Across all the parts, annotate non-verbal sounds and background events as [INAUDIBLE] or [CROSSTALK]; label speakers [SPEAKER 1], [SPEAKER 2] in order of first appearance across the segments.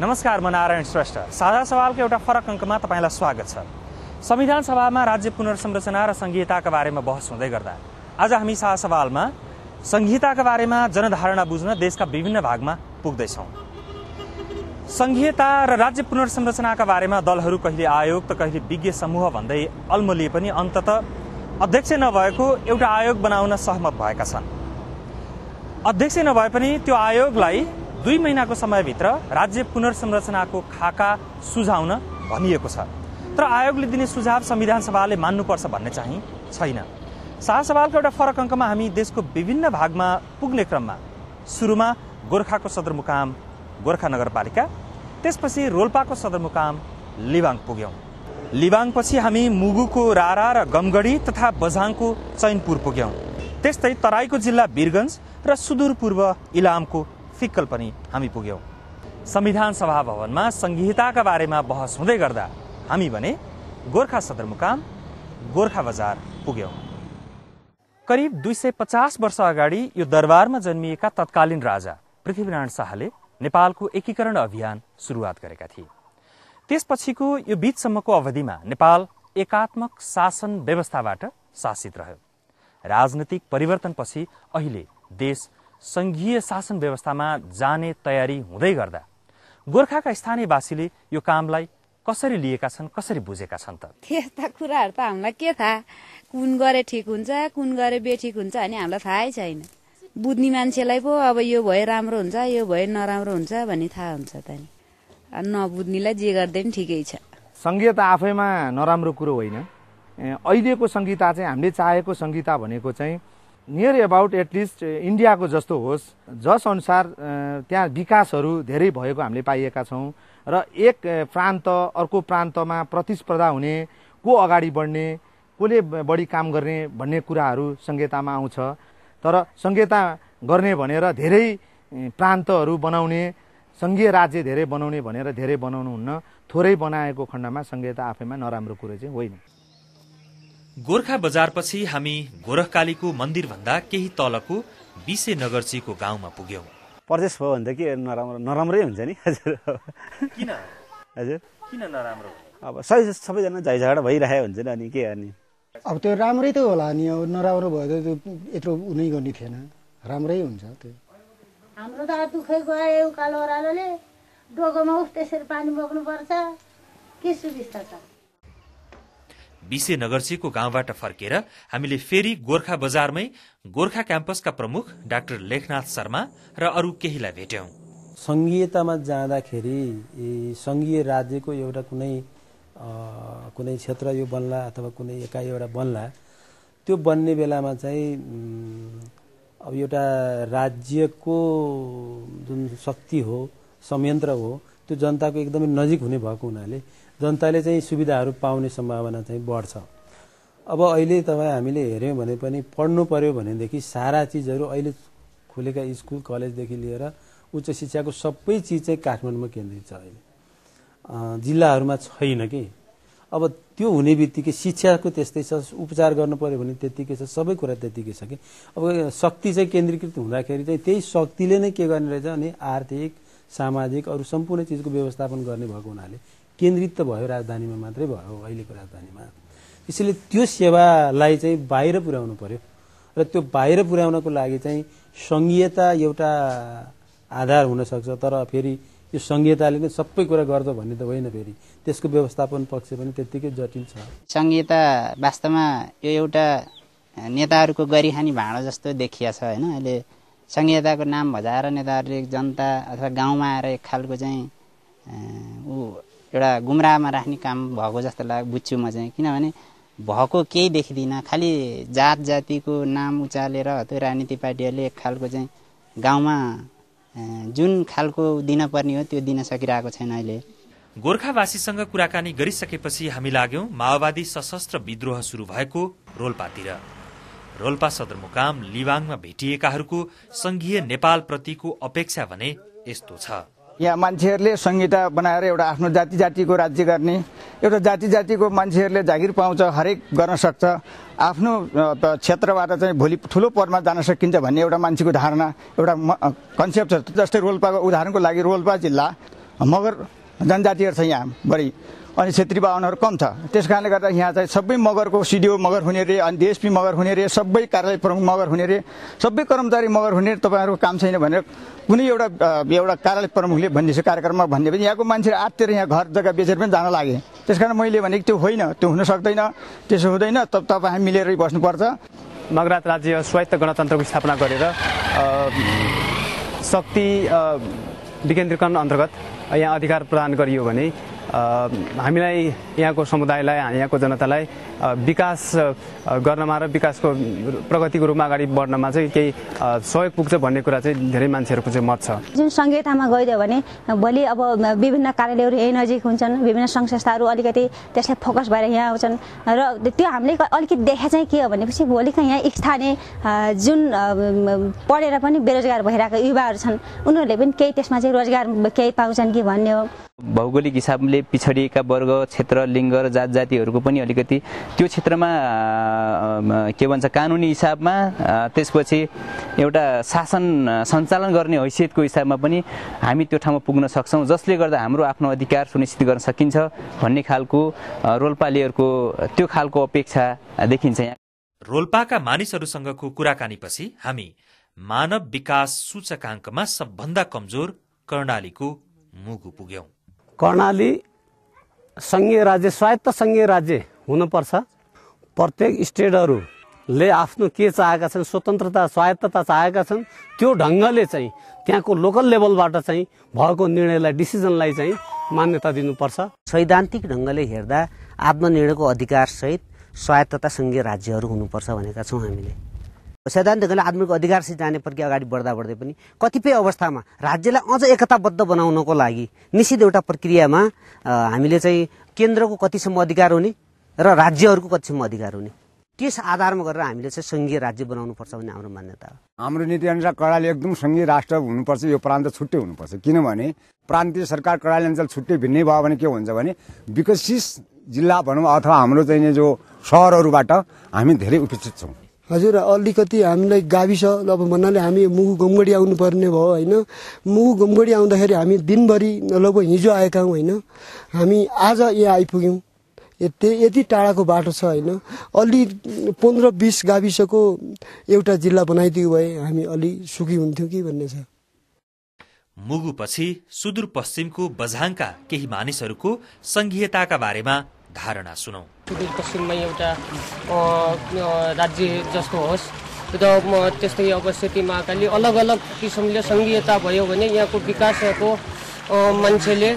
[SPEAKER 1] नमस्कार म नारायण श्रेष्ठ साझा सवालको एउटा फरक अङ्कमा तपाईँलाई स्वागत छ संविधान सभामा राज्य पुनर्संरचना र सङ्घीयताका बारेमा बहस हुँदै गर्दा आज हामी साझा सवालमा संहिताका बारेमा जनधारणा बुझ्न देशका विभिन्न भागमा पुग्दैछौँ संघीयता र राज्य पुनर्संरचनाका बारेमा दलहरू कहिले आयोग त कहिले विज्ञ समूह भन्दै अल्मलिए पनि अन्तत अध्यक्ष नभएको एउटा आयोग बनाउन सहमत भएका छन् अध्यक्ष नभए पनि त्यो आयोगलाई दुई महिनाको समयभित्र राज्य पुनर्संरचनाको खाका सुझाउन भनिएको छ तर आयोगले दिने सुझाव संविधान सभाले मान्नुपर्छ भन्ने चाहिँ छैन शाहसवालको एउटा फरक अङ्कमा हामी देशको विभिन्न भागमा पुग्ने क्रममा सुरुमा गोर्खाको सदरमुकाम गोर्खा नगरपालिका त्यसपछि रोल्पाको सदरमुकाम लिबाङ पुग्यौँ लिबाङपछि हामी मुगुको रारा र गमगढी तथा बझाङको चैनपुर पुग्यौँ त्यस्तै तराईको जिल्ला वीरगन्ज र सुदूरपूर्व इलामको फिक्कल पनि हामी पुग्यौँ संविधान सभा भवनमा संहिताका बारेमा बहस हुँदै गर्दा हामी भने गोर्खा सदरमुकाम गोर्खा बजार पुग्यौँ करिब दुई सय पचास वर्ष अगाडि यो दरबारमा जन्मिएका तत्कालीन राजा पृथ्वीनारायण शाहले नेपालको एकीकरण अभियान सुरुवात गरेका थिए त्यसपछिको यो बीचसम्मको अवधिमा नेपाल एकात्मक शासन व्यवस्थाबाट शासित रह्यो राजनैतिक परिवर्तनपछि अहिले देश सङ्घीय शासन व्यवस्थामा जाने तयारी हुँदै गर्दा गोर्खाका स्थानीयवासीले यो कामलाई कसरी लिएका छन् कसरी बुझेका छन् त
[SPEAKER 2] त्यस्ता कुराहरू त हामीलाई के थाहा कुन गरे ठिक हुन्छ कुन गरे बेठिक हुन्छ भने हामीलाई थाहै छैन बुझ्ने मान्छेलाई पो अब यो भए राम्रो हुन्छ यो भए नराम्रो हुन्छ भन्ने थाहा हुन्छ त नि नबुझ्नेलाई जे गर्दै पनि ठिकै छ
[SPEAKER 3] त आफैमा नराम्रो कुरो होइन अहिलेको सङ्गीता चाहिँ हामीले चाहेको सङ्गीता भनेको चाहिँ नियर एबाउट एटलिस्ट इन्डियाको जस्तो होस् जसअनुसार त्यहाँ विकासहरू धेरै भएको हामीले पाइएका छौँ र एक प्रान्त अर्को प्रान्तमा प्रतिस्पर्धा हुने को अगाडि बढ्ने कसले बढी काम गर्ने भन्ने कुराहरू संहितामा आउँछ तर संहिता गर्ने भनेर धेरै प्रान्तहरू बनाउने सङ्घीय राज्य धेरै बनाउने भनेर धेरै बनाउनु हुन्न थोरै बनाएको खण्डमा संहिता आफैमा नराम्रो कुरो चाहिँ होइन
[SPEAKER 1] गोर्खा बजारपछि हामी गोरखकालीको मन्दिरभन्दा केही तलको बिसे नगर्चीको गाउँमा पुग्यौँ
[SPEAKER 4] पर्चेस भयो भने त के नराम्रो नराम्रै हुन्छ नि हजुर किन हजुर
[SPEAKER 1] किन नराम्रो
[SPEAKER 4] अब सबै सबैजना झैझगडा
[SPEAKER 5] भइरहेको हुन्छ नि अनि के अनि
[SPEAKER 6] अब त्यो राम्रै त होला नि अब नराम्रो भयो त यत्रो उनी गर्ने थिएन राम्रै हुन्छ त्यो
[SPEAKER 2] हाम्रो त दुखै गयो उकालो ओह्रालोले डोकोमा त्यसरी पानी बोक्नुपर्छ के सुविस्ता छ
[SPEAKER 1] विषय नगर्सीको गाउँबाट फर्केर हामीले फेरि गोर्खा बजारमै गोर्खा क्याम्पसका प्रमुख डाक्टर लेखनाथ शर्मा र अरू केहीलाई भेट्यौँ
[SPEAKER 4] सङ्घीयतामा जाँदाखेरि सङ्घीय राज्यको एउटा कुनै कुनै क्षेत्र यो बन्ला अथवा कुनै एकाइ एउटा बन्ला त्यो बन्ने बेलामा चाहिँ अब एउटा राज्यको जुन शक्ति हो संयन्त्र हो त्यो जनताको एकदमै नजिक हुने भएको हुनाले जनताले चाहिँ सुविधाहरू पाउने सम्भावना चाहिँ बढ्छ अब अहिले तपाईँ हामीले हेऱ्यौँ भने पनि पढ्नु पऱ्यो भनेदेखि सारा चिजहरू अहिले खुलेका स्कुल कलेजदेखि लिएर उच्च शिक्षाको सबै चिज चाहिँ काठमाडौँमा केन्द्रित छ अहिले जिल्लाहरूमा छैन कि अब त्यो हुने बित्तिकै शिक्षाको त्यस्तै छ उपचार गर्नु पऱ्यो भने त्यत्तिकै छ सबै कुरा त्यत्तिकै छ कि अब शक्ति चाहिँ केन्द्रीकृत हुँदाखेरि चाहिँ त्यही शक्तिले नै के गर्ने रहेछ अनि आर्थिक सामाजिक अरू सम्पूर्ण चिजको व्यवस्थापन गर्ने भएको हुनाले केन्द्रित त भयो राजधानीमा मात्रै भयो अहिलेको राजधानीमा त्यसैले त्यो सेवालाई चाहिँ बाहिर पुर्याउनु पर्यो र त्यो बाहिर पुर्याउनको लागि चाहिँ सङ्घीयता एउटा आधार हुनसक्छ तर फेरि यो सङ्घीयताले नै सबै कुरा गर्छ भन्ने त होइन फेरि त्यसको व्यवस्थापन पक्ष पनि त्यत्तिकै जटिल
[SPEAKER 2] छ सङ्घीयता वास्तवमा यो एउटा नेताहरूको गरिखानी भाँडो जस्तो देखिया छ होइन अहिले सङ्घीयताको नाम भजाएर नेताहरूले जनता अथवा गाउँमा आएर एक खालको चाहिँ ऊ एउटा गुमराहमा राख्ने काम भएको जस्तो लाग बुझ्छु म चाहिँ किनभने भएको केही देखिँदिनँ खालि जात जातिको नाम उचालेर त्यो राजनीति पार्टीहरूले एक खालको चाहिँ गाउँमा जुन खालको दिनपर्ने हो त्यो दिन सकिरहेको छैन अहिले
[SPEAKER 1] गोर्खावासीसँग कुराकानी गरिसकेपछि हामी लाग्यौँ माओवादी सशस्त्र विद्रोह सुरु भएको रोल्पातिर रोल्पा सदरमुकाम लिवाङमा भेटिएकाहरूको सङ्घीय नेपालप्रतिको अपेक्षा भने यस्तो छ
[SPEAKER 6] यहाँ मान्छेहरूले संहिता बनाएर एउटा आफ्नो जाति जातिको राज्य गर्ने एउटा जाति जातिको मान्छेहरूले जागिर पाउँछ हरेक गर्न सक्छ आफ्नो क्षेत्रबाट चाहिँ भोलि ठुलो पदमा जान सकिन्छ भन्ने एउटा मान्छेको धारणा एउटा कन्सेप्ट छ जस्तै रोल्पाको उदाहरणको लागि रोल्पा जिल्ला मगर जनजातिहरू छ यहाँ बढी अनि क्षेत्री बाहुनहरू कम छ त्यस कारणले गर्दा यहाँ चाहिँ सबै मगरको सिडिओ मगर हुने रे अनि डिएसपी मगर हुने रे सबै कार्यालय प्रमुख मगर हुने रे सबै कर्मचारी मगर हुने तपाईँहरूको काम छैन भनेर कुनै एउटा एउटा कार्यालय प्रमुखले भनिदिएछ कार्यक्रममा भनिदियो भने यहाँको मान्छेहरू आत्तिर यहाँ घर जग्गा बेचेर पनि जान लागे त्यसकारण मैले भनेको त्यो होइन त्यो हुन
[SPEAKER 7] सक्दैन त्यसो हुँदैन तब तपाईँ हामी मिलेरै बस्नुपर्छ मगरात राज्य स्वायत्त गणतन्त्रको स्थापना गरेर शक्ति विकेन्द्रीकरण अन्तर्गत यहाँ अधिकार प्रदान गरियो भने हामीलाई यहाँको समुदायलाई यहाँको जनतालाई विकास गर्नमा र विकासको प्रगतिको रूपमा अगाडि बढ्नमा चाहिँ केही सहयोग पुग्छ भन्ने कुरा चाहिँ धेरै मान्छेहरूको चाहिँ मत छ
[SPEAKER 8] जुन संहितामा गइदियो भने भोलि अब विभिन्न कार्यालयहरू यही नजिक हुन्छन् विभिन्न सङ्घ संस्थाहरू अलिकति त्यसलाई फोकस भएर यहाँ आउँछन् र त्यो हामीले अलिकति देखा चाहिँ के हो भनेपछि भोलिका यहाँ स्थानीय जुन पढेर पनि बेरोजगार भइरहेका युवाहरू छन् उनीहरूले पनि केही त्यसमा चाहिँ रोजगार केही पाउँछन् कि भन्ने हो
[SPEAKER 2] भौगोलिक हिसाबले पिछडिएका वर्ग क्षेत्र लिङ्ग र जात जातिहरूको पनि अलिकति त्यो क्षेत्रमा के भन्छ कानुनी हिसाबमा त्यसपछि एउटा शासन सञ्चालन गर्ने हैसियतको हिसाबमा पनि हामी त्यो ठाउँमा पुग्न सक्छौँ जसले गर्दा हाम्रो आफ्नो अधिकार सुनिश्चित गर्न सकिन्छ भन्ने खालको रोल्पालेहरूको त्यो खालको अपेक्षा देखिन्छ यहाँ
[SPEAKER 1] रोल्पाका मानिसहरूसँगको कुराकानीपछि हामी मानव विकास सूचकाङ्कमा सबभन्दा कमजोर कर्णालीको मुगु पुग्यौं
[SPEAKER 4] कर्णाली सङ्घीय राज्य स्वायत्त सङ्घीय राज्य हुनुपर्छ प्रत्येक स्टेटहरूले आफ्नो के चाहेका छन् स्वतन्त्रता स्वायत्तता चाहेका छन् त्यो ढङ्गले चाहिँ त्यहाँको लोकल लेभलबाट चाहिँ भएको
[SPEAKER 8] निर्णयलाई डिसिजनलाई चाहिँ मान्यता दिनुपर्छ सैद्धान्तिक ढङ्गले हेर्दा आत्मनिर्णयको अधिकारसहित स्वायत्तता सङ्घीय राज्यहरू हुनुपर्छ भनेका छौँ हामीले सैद्धान्तिक आधुनिक अधिकारसित जाने प्रक्रिया अगाडि बढ्दा बढ्दै पनि कतिपय अवस्थामा राज्यलाई अझ एकताबद्ध बनाउनको लागि निश्चित एउटा प्रक्रियामा हामीले चाहिँ केन्द्रको कतिसम्म अधिकार हुने र राज्यहरूको कतिसम्म अधिकार हुने त्यस आधारमा गरेर हामीले चाहिँ सङ्घीय राज्य बनाउनुपर्छ भन्ने हाम्रो मान्यता हो हाम्रो नीतिअनुसार कडाले एकदम सङ्घीय राष्ट्र हुनुपर्छ यो प्रान्त छुट्टै हुनुपर्छ किनभने
[SPEAKER 9] प्रान्तीय सरकार कडाली अञ्चल छुट्टै भिन्नै भयो भने के हुन्छ भने विकसित जिल्ला भनौँ अथवा हाम्रो चाहिँ जो सहरहरूबाट हामी धेरै उपेक्षित छौँ हजुर अलिकति हामीलाई गाविस अब भन्नाले हामी मुगु गमगढी आउनुपर्ने भयो होइन मुगु गमगढी आउँदाखेरि हामी दिनभरि लगभग हिजो आएका हौँ होइन हामी आज यहाँ आइपुग्यौँ यति यति टाढाको बाटो छ होइन अलि पन्ध्र बिस गाविसको एउटा जिल्ला बनाइदियो भए हामी अलि सुखी हुन्थ्यौँ कि भन्ने छ
[SPEAKER 1] मुगुपछि सुदूरपश्चिमको बझाङका केही मानिसहरूको सङ्घीयताका बारेमा धारणा सुनौ
[SPEAKER 8] दक्षिणमा एउटा राज्य जस्तो होस् र त्यस्तै अब सेती महाकाली अलग अलग किसिमले सङ्घीयता भयो भने यहाँको विकास विकासको मान्छेले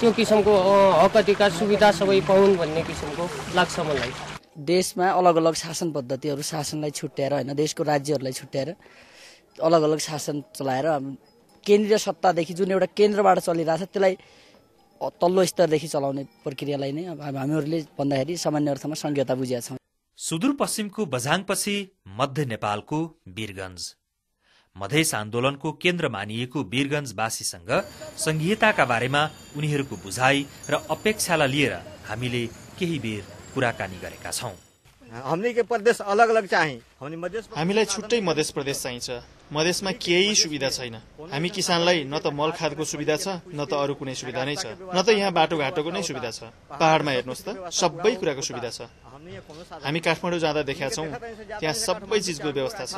[SPEAKER 8] त्यो किसिमको हक अधिकार सुविधा सबै पाउन् भन्ने किसिमको लाग्छ मलाई देशमा अलग अलग शासन पद्धतिहरू शासनलाई छुट्याएर होइन देशको राज्यहरूलाई छुट्याएर अलग अलग शासन चलाएर केन्द्रीय सत्तादेखि जुन एउटा केन्द्रबाट चलिरहेको छ त्यसलाई तल्लो स्तरदेखि चलाउने प्रक्रियालाई नै अब हामीहरूले भन्दाखेरि सामान्य अर्थमा संहिता बुझेका छौँ
[SPEAKER 1] सुदूरपश्चिमको बझाङपछि मध्य नेपालको वीरगञ्ज मधेस आन्दोलनको केन्द्र मानिएको वीरगञ्जवासीसँग सङ्घीयताका बारेमा उनीहरूको बुझाइ र अपेक्षालाई लिएर हामीले केही बेर
[SPEAKER 7] कुराकानी गरेका छौँ हामीलाई छुट्टै मधेस प्रदेश चाहिन्छ मधेसमा केही सुविधा छैन हामी किसानलाई न त मल खादको सुविधा छ न त अरू कुनै सुविधा नै छ न त यहाँ बाटोघाटोको नै सुविधा छ पहाडमा हेर्नुहोस् त सबै कुराको सुविधा छ हामी काठमाडौँ जाँदा देखेका छौँ त्यहाँ सबै चिजको व्यवस्था छ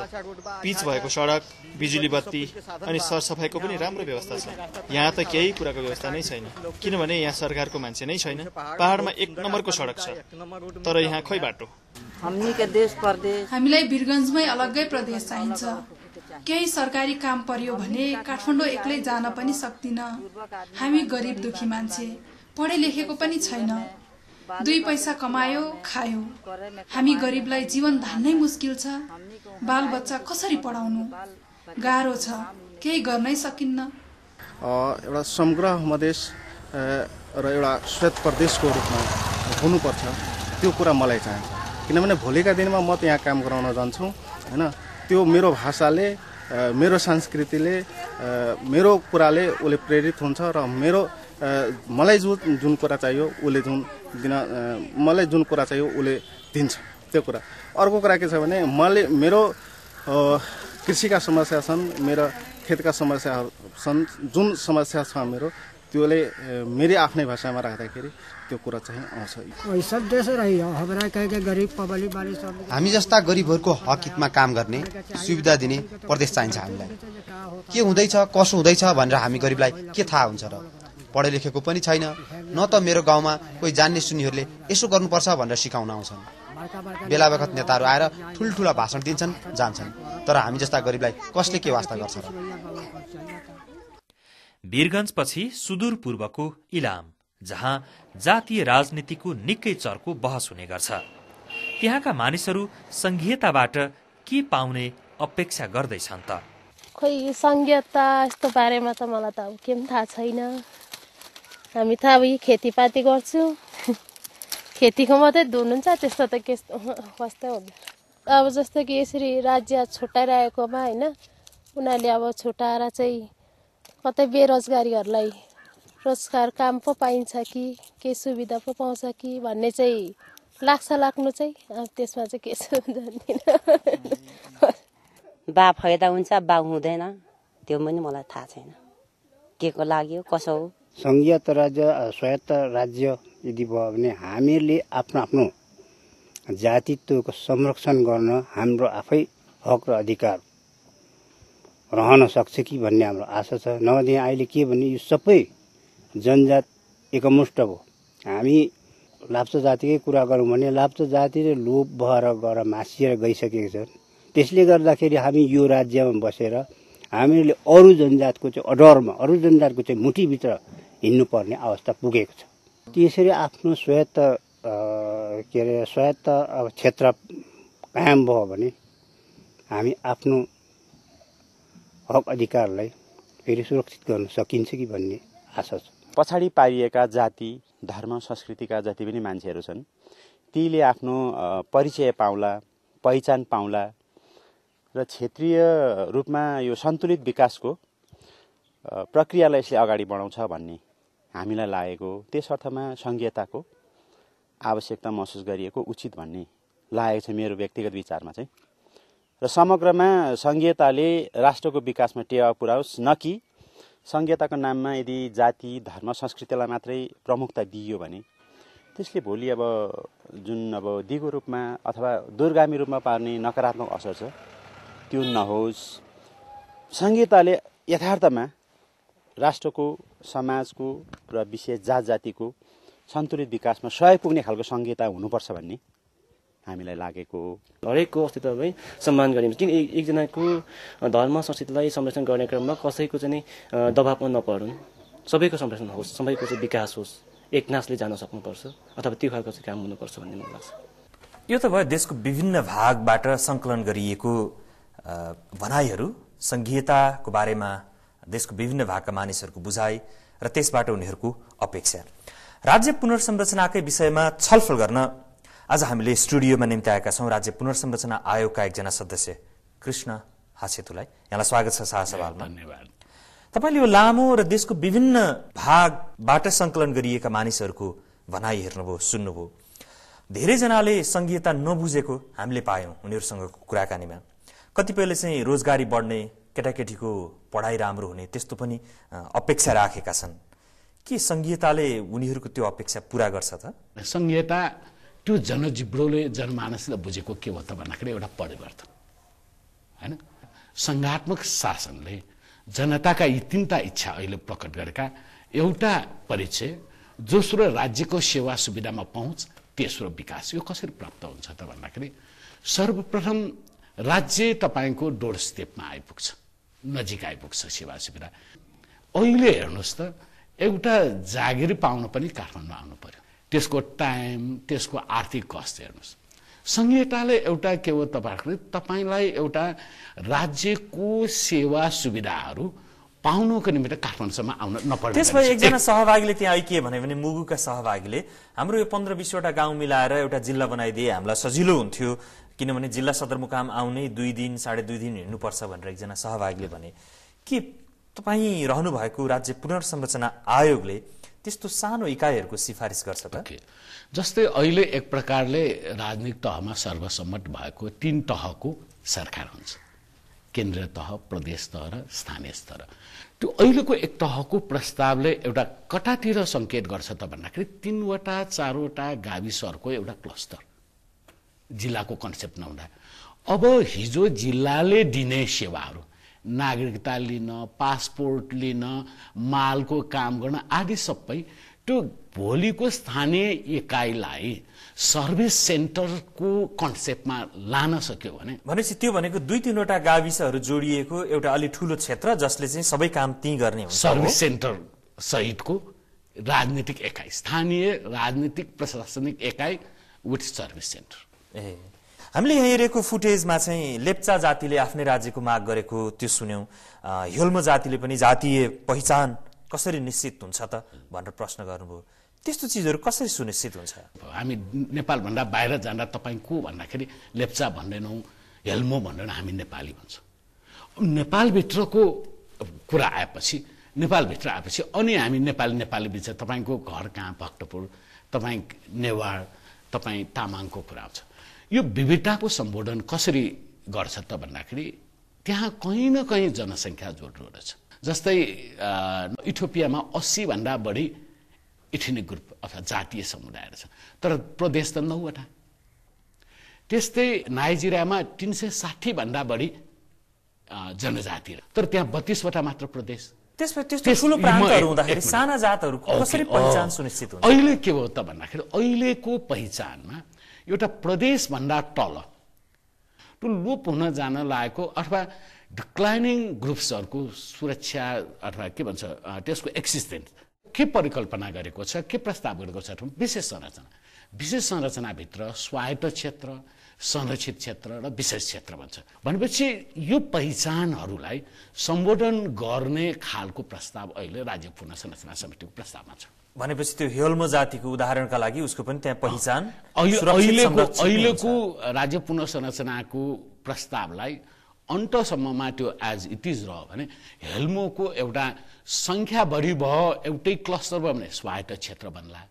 [SPEAKER 7] पिच भएको सडक बिजुली बत्ती अनि सरसफाइको पनि राम्रो व्यवस्था छ यहाँ त केही कुराको व्यवस्था नै छैन किनभने यहाँ सरकारको मान्छे नै छैन पहाडमा एक नम्बरको सडक छ तर यहाँ खै बाटो
[SPEAKER 3] हामीलाई वीरगञ्जमै अलग्गै प्रदेश चाहिन्छ केही सरकारी काम पर्यो भने काठमाडौँ एक्लै जान पनि सक्दिन हामी गरिब दुखी मान्छे पढे लेखेको पनि छैन दुई पैसा कमायो खायो हामी गरिबलाई जीवन धान्नै मुस्किल छ बालबच्चा कसरी पढाउनु गाह्रो छ केही गर्नै सकिन्न
[SPEAKER 6] एउटा समग्र मधेस र एउटा श्वेत प्रदेशको रूपमा हुनुपर्छ त्यो कुरा मलाई चाहिन्छ किनभने भोलिका दिनमा म त्यहाँ काम गराउन जान्छु होइन त्यो मेरो भाषाले मेरो संस्कृतिले मेरो कुराले उसले प्रेरित हुन्छ र मेरो मलाई जो जुन कुरा चाहियो उसले जुन दिन मलाई जुन कुरा चाहियो उसले दिन्छ त्यो कुरा अर्को कुरा के छ भने मैले मेरो कृषिका समस्या छन् मेरो खेतका समस्याहरू छन् जुन समस्या छ मेरो त्यसले मेरै आफ्नै भाषामा राख्दाखेरि त्यो कुरा चाहिँ
[SPEAKER 4] आउँछ
[SPEAKER 3] हामी जस्ता गरिबहरूको हकितमा काम गर्ने सुविधा दिने प्रदेश चाहिन्छ हामीलाई के हुँदैछ कसो हुँदैछ भनेर हामी गरिबलाई के थाहा हुन्छ र पढे लेखेको पनि छैन न त मेरो गाउँमा कोही जान्ने सुन्नेहरूले यसो गर्नुपर्छ भनेर सिकाउन आउँछन् बेला बखत नेताहरू आएर ठुल्ठुला भाषण दिन्छन् जान्छन् तर हामी जस्ता गरिबलाई कसले के वास्ता गर्छ वीरगञ्जपछि
[SPEAKER 1] सुदूर पूर्वको इलाम जहाँ जातीय राजनीतिको निकै चर्को बहस हुने गर्छ त्यहाँका मानिसहरू सङ्घीयताबाट के पाउने अपेक्षा गर्दैछन् त
[SPEAKER 2] खोइ सङ्घीयता यस्तो बारेमा त मलाई त अब के पनि थाहा छैन हामी त अब यी खेतीपाती गर्छु खेतीको मात्रै धुन हुन्छ त्यस्तो त के [LAUGHS] कस्तो हुन्छ अब जस्तो कि यसरी राज्य छुट्याइरहेकोमा होइन उनीहरूले अब छुट्याएर चाहिँ कतै बेरोजगारीहरूलाई रोजगार काम पो पाइन्छ कि केही सुविधा पो पाउँछ कि भन्ने चाहिँ लाग्छ लाग्नु चाहिँ त्यसमा चाहिँ के छ
[SPEAKER 8] बा फाइदा हुन्छ बा हुँदैन त्यो पनि मलाई थाहा छैन के को लाग्यो कसो हो
[SPEAKER 4] सङ्घीय राज्य स्वायत्त राज्य यदि भयो भने हामीहरूले आफ्नो आफ्नो जातित्वको संरक्षण गर्न हाम्रो आफै हक र अधिकार रहन सक्छ कि भन्ने हाम्रो आशा छ नभएदेखि अहिले के भने यो सबै जनजात एकमुष्ट भयो हामी लाप्चा जातिकै कुरा गरौँ भने लाप्चो जातिले लोप भएर गएर मासिएर गइसकेको छन् त्यसले गर्दाखेरि हामी यो राज्यमा बसेर हामीले अरू जनजातको चाहिँ अडरमा अरू जनजातको चाहिँ मुठीभित्र हिँड्नुपर्ने अवस्था पुगेको छ त्यसरी आफ्नो स्वायत्त के अरे स्वायत्त अब क्षेत्र कायम भयो भने हामी आफ्नो हक अधिकारलाई फेरि सुरक्षित गर्न सकिन्छ कि भन्ने आशा छ पछाडि पारिएका जाति धर्म संस्कृतिका जति पनि मान्छेहरू छन् तीले आफ्नो परिचय पाउला पहिचान पाउला र क्षेत्रीय रूपमा यो सन्तुलित विकासको प्रक्रियालाई यसले अगाडि बढाउँछ भन्ने हामीलाई लागेको त्यस अर्थमा सङ्घीयताको आवश्यकता महसुस गरिएको उचित भन्ने लागेको छ मेरो व्यक्तिगत विचारमा चाहिँ र समग्रमा सङ्घीयताले राष्ट्रको विकासमा टेवा पुर्याओस् न कि संहिताको नाममा यदि जाति धर्म संस्कृतिलाई मात्रै प्रमुखता दिइयो भने त्यसले भोलि अब जुन अब दिगो रूपमा अथवा दुर्गामी रूपमा पार्ने नकारात्मक असर छ त्यो नहोस् सङ्घीयताले यथार्थमा राष्ट्रको समाजको र विशेष जात जातिको सन्तुलित विकासमा सहयोग पुग्ने खालको सङ्घीयता हुनुपर्छ भन्ने हामीलाई लागेको हो हरेकको अस्तित्वमै सम्मान गरिन्छ किन एकजनाको धर्म संस्कृतिलाई संरक्षण गर्ने क्रममा कसैको चाहिँ दबावमा नपरुन् सबैको संरक्षण होस् सबैको चाहिँ विकास होस् एकनासले जान सक्नुपर्छ अथवा त्यो खालको चाहिँ काम हुनुपर्छ भन्ने मलाई लाग्छ
[SPEAKER 1] यो त भयो देशको विभिन्न भागबाट सङ्कलन गरिएको भनाइहरू सङ्घीयताको बारेमा देशको विभिन्न भागका मानिसहरूको बुझाइ र त्यसबाट उनीहरूको अपेक्षा राज्य पुनर्संरचनाकै विषयमा छलफल गर्न आज हामीले स्टुडियोमा आएका छौँ राज्य पुनर्संरचना आयोगका एकजना सदस्य कृष्ण हासेतुलाई यहाँलाई स्वागत छ शाहसभामा धन्यवाद तपाईँले यो लामो र देशको विभिन्न भागबाट सङ्कलन गरिएका मानिसहरूको भनाइ हेर्नुभयो सुन्नुभयो धेरैजनाले सङ्घीयता नबुझेको हामीले पायौँ उनीहरूसँगको कुराकानीमा कतिपयले चाहिँ रोजगारी बढ्ने केटाकेटीको पढाइ राम्रो हुने त्यस्तो पनि अपेक्षा राखेका छन् के सङ्घीयताले उनीहरूको त्यो अपेक्षा पुरा गर्छ त सङ्घीयता त्यो
[SPEAKER 10] जनजिब्रोले जनमानसले बुझेको के हो त भन्दाखेरि एउटा परिवर्तन होइन सङ्घात्मक शासनले जनताका यी तिनवटा इच्छा अहिले प्रकट गरेका एउटा परिचय दोस्रो राज्यको सेवा सुविधामा पहुँच तेस्रो विकास यो कसरी प्राप्त हुन्छ त भन्दाखेरि सर्वप्रथम राज्य तपाईँको डोर स्टेपमा आइपुग्छ नजिक आइपुग्छ सेवा सुविधा अहिले हेर्नुहोस् त एउटा जागिर पाउन पनि काठमाडौँ आउनु पर्यो त्यसको टाइम त्यसको आर्थिक कस्ट हेर्नुहोस् संहिताले एउटा के हो तपाईँहरूले तपाईँलाई एउटा
[SPEAKER 1] राज्यको सेवा सुविधाहरू पाउनुको निमित्त काठमाडौँसम्म आउन नपर्ने त्यसपछि एकजना सहभागीले त्यहाँ अहिले के भने मुगुका सहभागीले हाम्रो यो पन्ध्र बिसवटा गाउँ मिलाएर एउटा जिल्ला बनाइदिए हामीलाई सजिलो हुन्थ्यो किनभने जिल्ला सदरमुकाम आउने दुई दिन साढे दुई दिन हिँड्नुपर्छ भनेर एकजना सहभागीले भने के तपाईँ रहनु भएको राज्य पुनर्संरचना आयोगले त्यस्तो सानो इकाइहरूको सिफारिस गर्छ त okay. जस्तै अहिले एक प्रकारले
[SPEAKER 10] राजनीतिक तहमा सर्वसम्मत भएको तिन तहको सरकार हुन्छ केन्द्रीय तह प्रदेश तह र स्थानीय स्तर त्यो अहिलेको एक तहको प्रस्तावले एउटा कटातिर सङ्केत गर्छ त भन्दाखेरि तिनवटा चारवटा गाविसहरूको एउटा क्लस्टर जिल्लाको कन्सेप्ट नहुँदा अब हिजो जिल्लाले दिने सेवाहरू नागरिकता लिन पासपोर्ट लिन मालको काम गर्न आदि सबै त्यो भोलिको स्थानीय इकाइलाई सर्भिस
[SPEAKER 1] सेन्टरको कन्सेप्टमा लान सक्यो भने भनेपछि त्यो भनेको दुई तिनवटा गाविसहरू जोडिएको एउटा अलि ठुलो क्षेत्र जसले चाहिँ सबै काम त्यहीँ गर्ने सर्भिस सेन्टर सहितको
[SPEAKER 10] राजनीतिक एकाइ स्थानीय राजनीतिक प्रशासनिक एकाइ विथ
[SPEAKER 1] सर्भिस सेन्टर ए हामीले यहाँ हेरेको फुटेजमा चाहिँ लेप्चा जातिले आफ्नै राज्यको माग गरेको त्यो सुन्यौँ हिल्मो जातिले पनि जातीय पहिचान कसरी निश्चित हुन्छ त भनेर प्रश्न गर्नुभयो त्यस्तो चिजहरू कसरी सुनिश्चित हुन्छ हामी नेपालभन्दा
[SPEAKER 10] बाहिर जाँदा तपाईँ को भन्दाखेरि लेप्चा भन्दैनौँ हेल्मो भन्दैनौँ हामी नेपाली भन्छौँ नेपालभित्रको कुरा आएपछि नेपालभित्र आएपछि अनि हामी नेपाली नेपाली बिच तपाईँको घर कहाँ भक्तपुर तपाईँ नेवार तपाईँ तामाङको कुरा आउँछ यो विविधताको सम्बोधन कसरी गर्छ त भन्दाखेरि त्यहाँ कहीँ न कहीँ जनसङ्ख्या जोड्नु रहेछ जस्तै इथोपियामा अस्सीभन्दा बढी इथिनिक ग्रुप अथवा जातीय समुदायहरू छन् तर प्रदेश त नौवटा त्यस्तै नाइजेरियामा तिन सय साठीभन्दा बढी जनजाति तर त्यहाँ बत्तिसवटा मात्र प्रदेश साना अहिले के हो त भन्दाखेरि अहिलेको पहिचानमा एउटा प्रदेशभन्दा तल टु लोप हुन जान लागेको अथवा डिक्लाइनिङ ग्रुप्सहरूको सुरक्षा अथवा के भन्छ त्यसको एक्सिस्टेन्स के परिकल्पना गरेको छ के प्रस्ताव गरेको छ विशेष संरचना विशेष संरचनाभित्र स्वायत्त क्षेत्र संरक्षित क्षेत्र र विशेष क्षेत्र भन्छ भनेपछि यो पहिचानहरूलाई सम्बोधन गर्ने खालको प्रस्ताव अहिले राज्य पुनः संरचना समितिको प्रस्तावमा छ भनेपछि त्यो हेल्म जातिको उदाहरणका लागि उसको पनि त्यहाँ पहिचान
[SPEAKER 5] अहिलेको
[SPEAKER 10] अहिलेको राज्य पुनर्संरचनाको प्रस्तावलाई अन्तसम्ममा त्यो एज इट इज रह भने हेल्मोको एउटा सङ्ख्या बढी भयो एउटै क्लस्टर भयो भने स्वायत्त क्षेत्र बन्ला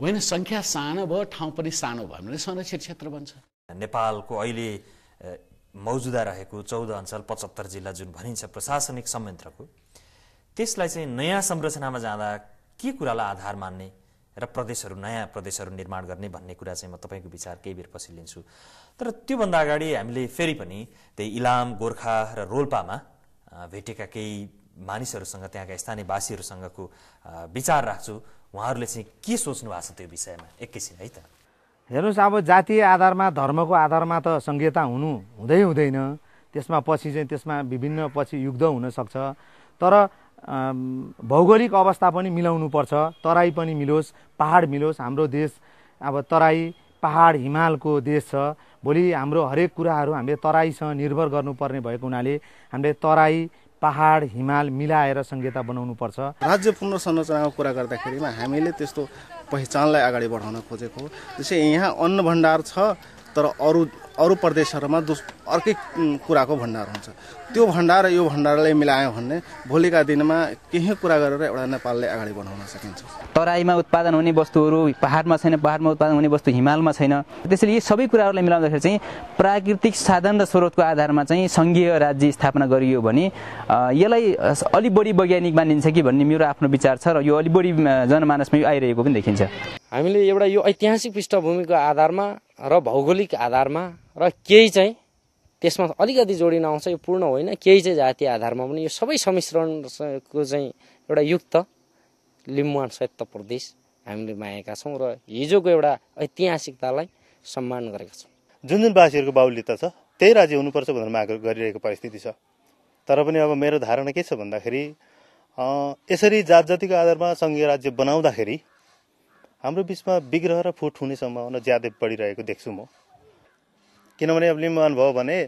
[SPEAKER 10] होइन सङ्ख्या सानो भयो ठाउँ पनि सानो भयो भने
[SPEAKER 1] संरक्षित क्षेत्र बन्छ नेपालको अहिले मौजुदा रहेको चौध अञ्चल पचहत्तर जिल्ला जुन भनिन्छ प्रशासनिक संयन्त्रको त्यसलाई चाहिँ नयाँ संरचनामा जाँदा के कुरालाई आधार मान्ने र प्रदेशहरू नयाँ प्रदेशहरू निर्माण गर्ने भन्ने कुरा चाहिँ म तपाईँको विचार केही बेर पछि लिन्छु तर त्योभन्दा अगाडि हामीले फेरि पनि त्यही इलाम गोर्खा र रोल्पामा भेटेका केही मानिसहरूसँग त्यहाँका स्थानीय स्थानीयवासीहरूसँगको विचार राख्छु उहाँहरूले चाहिँ के सोच्नु भएको छ त्यो विषयमा एकैछिन है त
[SPEAKER 3] हेर्नुहोस् अब जातीय आधारमा धर्मको आधारमा त सङ्घीयता हुनु हुँदै हुँदैन त्यसमा पछि चाहिँ त्यसमा विभिन्न पछि युद्ध हुनसक्छ तर भौगोलिक अवस्था पनि मिलाउनु पर्छ तराई पनि मिलोस् पहाड मिलोस् हाम्रो देश अब तराई पाहाड हिमालको देश छ भोलि हाम्रो हरेक कुराहरू हामीले तराईसँग निर्भर गर्नुपर्ने भएको हुनाले हामीले तराई पहाड हिमाल मिलाएर संहिता पर्छ राज्य
[SPEAKER 6] पुनर्संरचनाको कुरा गर्दाखेरिमा हामीले त्यस्तो पहिचानलाई अगाडि बढाउन खोजेको जस्तै यहाँ अन्न भण्डार छ तर अरू अरू प्रदेशहरूमा दुस अर्कै कुराको भण्डार हुन्छ त्यो भण्डार र यो भण्डारलाई मिलायो भने भोलिका दिनमा केही कुरा गरेर एउटा नेपालले अगाडि बढाउन
[SPEAKER 2] सकिन्छ तराईमा उत्पादन हुने वस्तुहरू पहाडमा छैन पहाडमा उत्पादन हुने वस्तु हिमालमा छैन त्यसैले यी सबै कुराहरूलाई मिलाउँदाखेरि चाहिँ प्राकृतिक साधन र स्रोतको आधारमा चाहिँ सङ्घीय राज्य स्थापना गरियो भने यसलाई अलि बढी वैज्ञानिक मानिन्छ कि भन्ने मेरो आफ्नो विचार छ र यो अलि बढी जनमानसमा आइरहेको पनि देखिन्छ
[SPEAKER 8] हामीले एउटा यो ऐतिहासिक पृष्ठभूमिको आधारमा र भौगोलिक आधारमा र केही चाहिँ त्यसमा अलिकति जोडिन आउँछ यो पूर्ण होइन केही चाहिँ जाति आधारमा पनि यो सबै सम्मिश्रणको चाहिँ एउटा युक्त लिम्बुवान स्वायत्त प्रदेश हामीले मागेका छौँ र हिजोको एउटा ऐतिहासिकतालाई सम्मान गरेका छौँ जुन जुन वासीहरूको बाहुल्यता छ त्यही राज्य हुनुपर्छ भनेर माग गरिरहेको परिस्थिति छ
[SPEAKER 6] तर पनि अब मेरो धारणा के छ भन्दाखेरि यसरी जात जातिको आधारमा सङ्घीय राज्य बनाउँदाखेरि हाम्रो बिचमा विग्रह र फुट हुने सम्भावना ज्यादै बढिरहेको देख्छु म किनभने अब लिम्बुवान भयो भने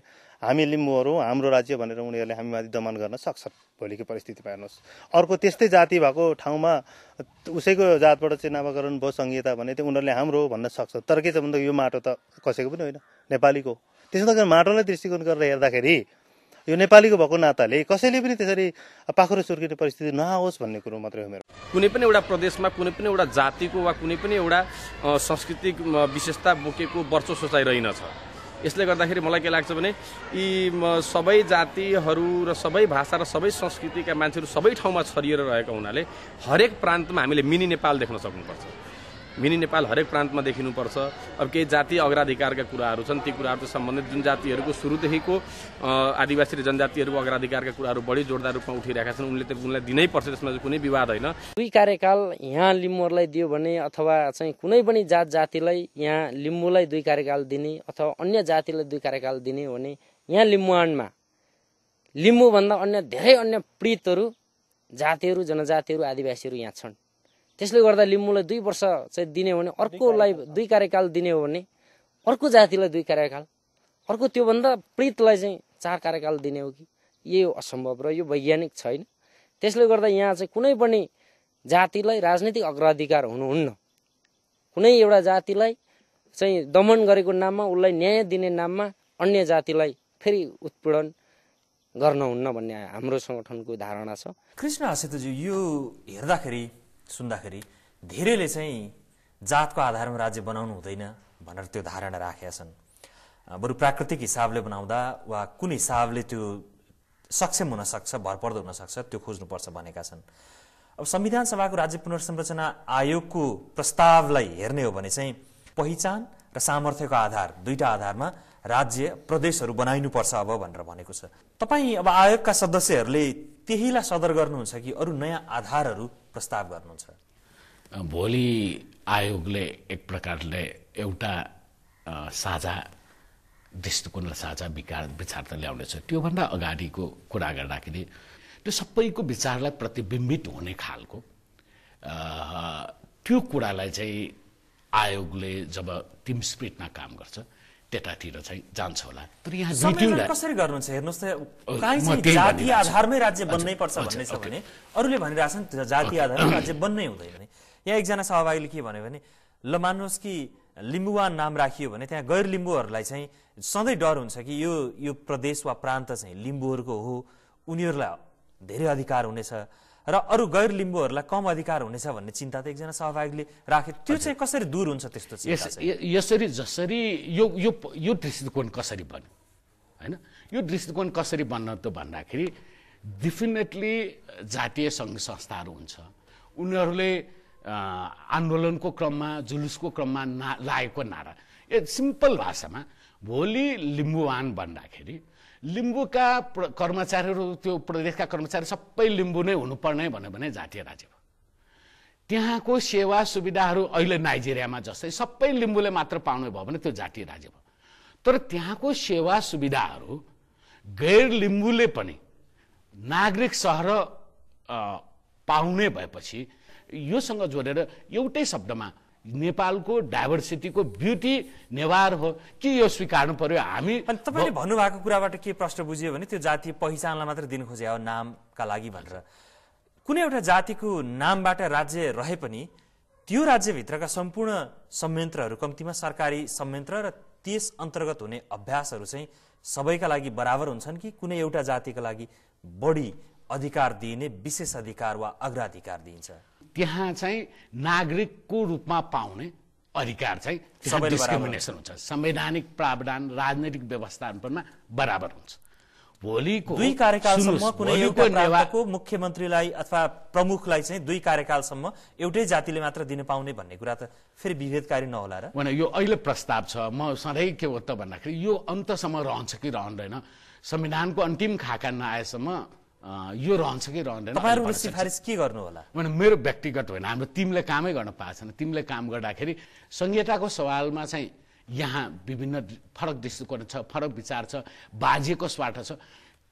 [SPEAKER 6] हामी लिम्बूहरू हाम्रो राज्य भनेर उनीहरूले हामीमाथि दमन गर्न सक्छ भोलिको परिस्थिति हेर्नुहोस् अर्को त्यस्तै जाति भएको ठाउँमा उसैको जातबाट चाहिँ नामाकरण भयो संहिता भने त्यो उनीहरूले हाम्रो भन्न सक्छ तर के छ भन्दा यो माटो त कसैको पनि होइन नेपालीको त्यसो त माटोलाई दृष्टिकोण गरेर हेर्दाखेरि यो नेपालीको भएको नाताले कसैले पनि त्यसरी पाखुरो चुर्किने परिस्थिति नआओस् भन्ने कुरो मात्रै हो मेरो
[SPEAKER 5] कुनै पनि एउटा प्रदेशमा कुनै पनि एउटा जातिको वा कुनै पनि एउटा सांस्कृतिक विशेषता बोकेको वर्षो सोचाइ रहेनछ यसले गर्दाखेरि मलाई के लाग्छ भने यी सबै जातिहरू र सबै भाषा र सबै संस्कृतिका मान्छेहरू सबै ठाउँमा छरिएर रहेका हुनाले हरेक प्रान्तमा हामीले मिनी नेपाल देख्न सक्नुपर्छ मिनी नेपाल हरेक प्रान्तमा देखिनुपर्छ अब केही जातीय अग्राधिकारका कुराहरू छन् ती कुराहरू सम्बन्धित जुन जातिहरूको सुरुदेखिको आदिवासी र जनजातिहरूको अग्राधिकारका कुराहरू बढी जोरदार रूपमा उठिरहेका छन् उनले त उनलाई दिनै पर्छ त्यसमा चाहिँ कुनै विवाद होइन
[SPEAKER 8] दुई कार्यकाल यहाँ लिम्बूहरूलाई दियो भने अथवा चाहिँ कुनै पनि जात जातिलाई यहाँ लिम्बूलाई दुई कार्यकाल दिने अथवा अन्य जातिलाई दुई कार्यकाल दिने हो भने यहाँ लिम्बुआनमा लिम्बूभन्दा अन्य धेरै अन्य पीडितहरू जातिहरू जनजातिहरू आदिवासीहरू यहाँ छन् त्यसले गर्दा लिम्बूलाई दुई वर्ष चाहिँ दिने हो भने अर्कोलाई दुई कार्यकाल दिने हो भने अर्को जातिलाई दुई कार्यकाल अर्को त्योभन्दा पीडितलाई चाहिँ चार कार्यकाल दिने हो कि यही असम्भव र यो वैज्ञानिक छैन त्यसले गर्दा यहाँ चाहिँ कुनै पनि जातिलाई राजनीतिक अग्राधिकार हुनुहुन्न कुनै एउटा जातिलाई चाहिँ दमन गरेको नाममा उसलाई न्याय दिने नाममा अन्य जातिलाई फेरि उत्पीडन गर्न हुन्न भन्ने हाम्रो सङ्गठनको धारणा छ
[SPEAKER 1] कृष्ण हासेतजी यो हेर्दाखेरि सुन्दाखेरि धेरैले चाहिँ जातको आधारमा राज्य बनाउनु हुँदैन भनेर त्यो धारणा राखेका छन् बरु प्राकृतिक हिसाबले बनाउँदा वा कुन हिसाबले त्यो सक्षम हुनसक्छ भरपर्दो हुनसक्छ त्यो खोज्नुपर्छ भनेका छन् अब संविधान सभाको राज्य पुनर्संरचना आयोगको प्रस्तावलाई हेर्ने हो भने चाहिँ पहिचान र सामर्थ्यको आधार दुईवटा आधारमा राज्य प्रदेशहरू बनाइनुपर्छ अब भनेर भनेको छ तपाईँ अब आयोगका सदस्यहरूले त्यहीलाई सदर गर्नुहुन्छ कि अरू नयाँ आधारहरू प्रस्ताव गर्नुहुन्छ
[SPEAKER 10] भोलि आयोगले एक प्रकारले एउटा साझा दृष्टिकोण र साझा विकार विचार त ल्याउनेछ त्योभन्दा अगाडिको कुरा गर्दाखेरि त्यो सबैको विचारलाई प्रतिबिम्बित हुने खालको त्यो कुरालाई चाहिँ आयोगले जब टिम स्पिरिटमा काम गर्छ त्यतातिर चाहिँ जान्छ होला तर यहाँ कसरी
[SPEAKER 1] गर्नुहुन्छ हेर्नुहोस् त जाति आधारमै राज्य बन्नै पर्छ भन्ने छ भने अरूले भनिरहेछन् जाति आधारमै राज्य बन्नै हुँदैन भने यहाँ एकजना सहभागीले के भन्यो भने ल मान्नुहोस् कि लिम्बुवान नाम राखियो भने त्यहाँ गैर लिम्बूहरूलाई चाहिँ सधैँ डर हुन्छ कि यो यो प्रदेश वा प्रान्त चाहिँ लिम्बूहरूको हो उनीहरूलाई धेरै अधिकार हुनेछ र अरू गैर लिम्बूहरूलाई कम अधिकार हुनेछ भन्ने चिन्ता त एकजना सहभागीले राखे त्यो चाहिँ कसरी दूर हुन्छ त्यस्तो यसरी जसरी
[SPEAKER 10] यो यो यो दृष्टिकोण कसरी बन्यो होइन यो दृष्टिकोण कसरी बन्न त भन्दाखेरि डेफिनेटली जातीय सङ्घ संस्थाहरू हुन्छ उनीहरूले आन्दोलनको क्रममा जुलुसको क्रममा ना लागेको नारा ए सिम्पल भाषामा भोलि लिम्बुवान भन्दाखेरि लिम्बूका कर्मचारीहरू त्यो प्रदेशका कर्मचारी सबै लिम्बू नै हुनुपर्ने भन्यो भने जातीय राज्य भयो त्यहाँको सेवा सुविधाहरू अहिले नाइजेरियामा जस्तै सबै लिम्बूले मात्र पाउने भयो भने त्यो जातीय राज्य भयो तर त्यहाँको सेवा सुविधाहरू गैर लिम्बूले पनि नागरिक सहर पाउने भएपछि योसँग जोडेर एउटै शब्दमा नेपालको डाइभर्सिटीको ब्युटी नेवार
[SPEAKER 1] हो कि यो स्वीकार्नु पर्यो हामी अनि तपाईँले भन्नुभएको कुराबाट के प्रश्न बुझ्यो भने त्यो जातीय पहिचानलाई मात्र दिन खोजे हो नामका लागि भनेर कुनै एउटा जातिको नामबाट राज्य रहे पनि त्यो राज्यभित्रका सम्पूर्ण संयन्त्रहरू कम्तीमा सरकारी संयन्त्र र त्यस अन्तर्गत हुने अभ्यासहरू चाहिँ सबैका लागि बराबर हुन्छन् कि कुनै एउटा जातिका लागि बढी अधिकार दिइने विशेष अधिकार वा अग्राधिकार दिइन्छ त्यहाँ चाहिँ नागरिकको रूपमा पाउने अधिकार चाहिँ सबै डिस्क्रिमिनेसन हुन्छ
[SPEAKER 10] संवैधानिक प्रावधान राजनैतिक व्यवस्थापनमा बराबर हुन्छ भोलिको दुई कार्यकालसम्म कुनै एउटा
[SPEAKER 1] मुख्यमन्त्रीलाई अथवा प्रमुखलाई चाहिँ दुई कार्यकालसम्म एउटै जातिले मात्र दिन पाउने भन्ने कुरा त फेरि विभेदकारी नहोला र
[SPEAKER 10] होइन यो अहिले प्रस्ताव छ म सधैँ के हो त भन्दाखेरि यो अन्तसम्म रहन्छ कि रहँदैन संविधानको अन्तिम खाका नआएसम्म यो रहन्छ कि रहँदैन तपाईँहरूको सिफारिस के गर्नु होला भने मेरो व्यक्तिगत होइन हाम्रो टिमले कामै गर्न पाएको छैन टिमले काम गर्दाखेरि संहिताको सवालमा चाहिँ यहाँ विभिन्न फरक दृष्टिकोण छ फरक विचार छ बाजिएको स्वार्थ छ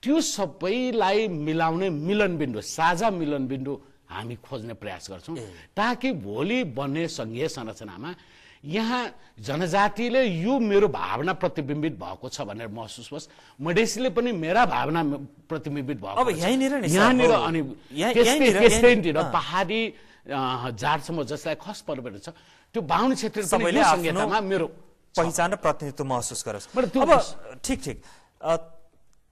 [SPEAKER 10] त्यो सबैलाई मिलाउने मिलनबिन्दु साझा मिलनबिन्दु हामी खोज्ने प्रयास गर्छौँ ताकि भोलि बन्ने सङ्घीय संरचनामा यहाँ जनजातिले यो मेरो भावना प्रतिबिम्बित भएको छ भनेर महसुस होस् मधेसीले पनि मेरा भावना प्रतिबिम्बित भएको अब यहाँनिर अनि त्यस्तैतिर पहाडी जाडसम्म जसलाई खस पर्वहरू छ त्यो बाहुन क्षेत्र मेरो पहिचान र
[SPEAKER 1] प्रतिनिधित्व महसुस गरोस् अब ठिक ठिक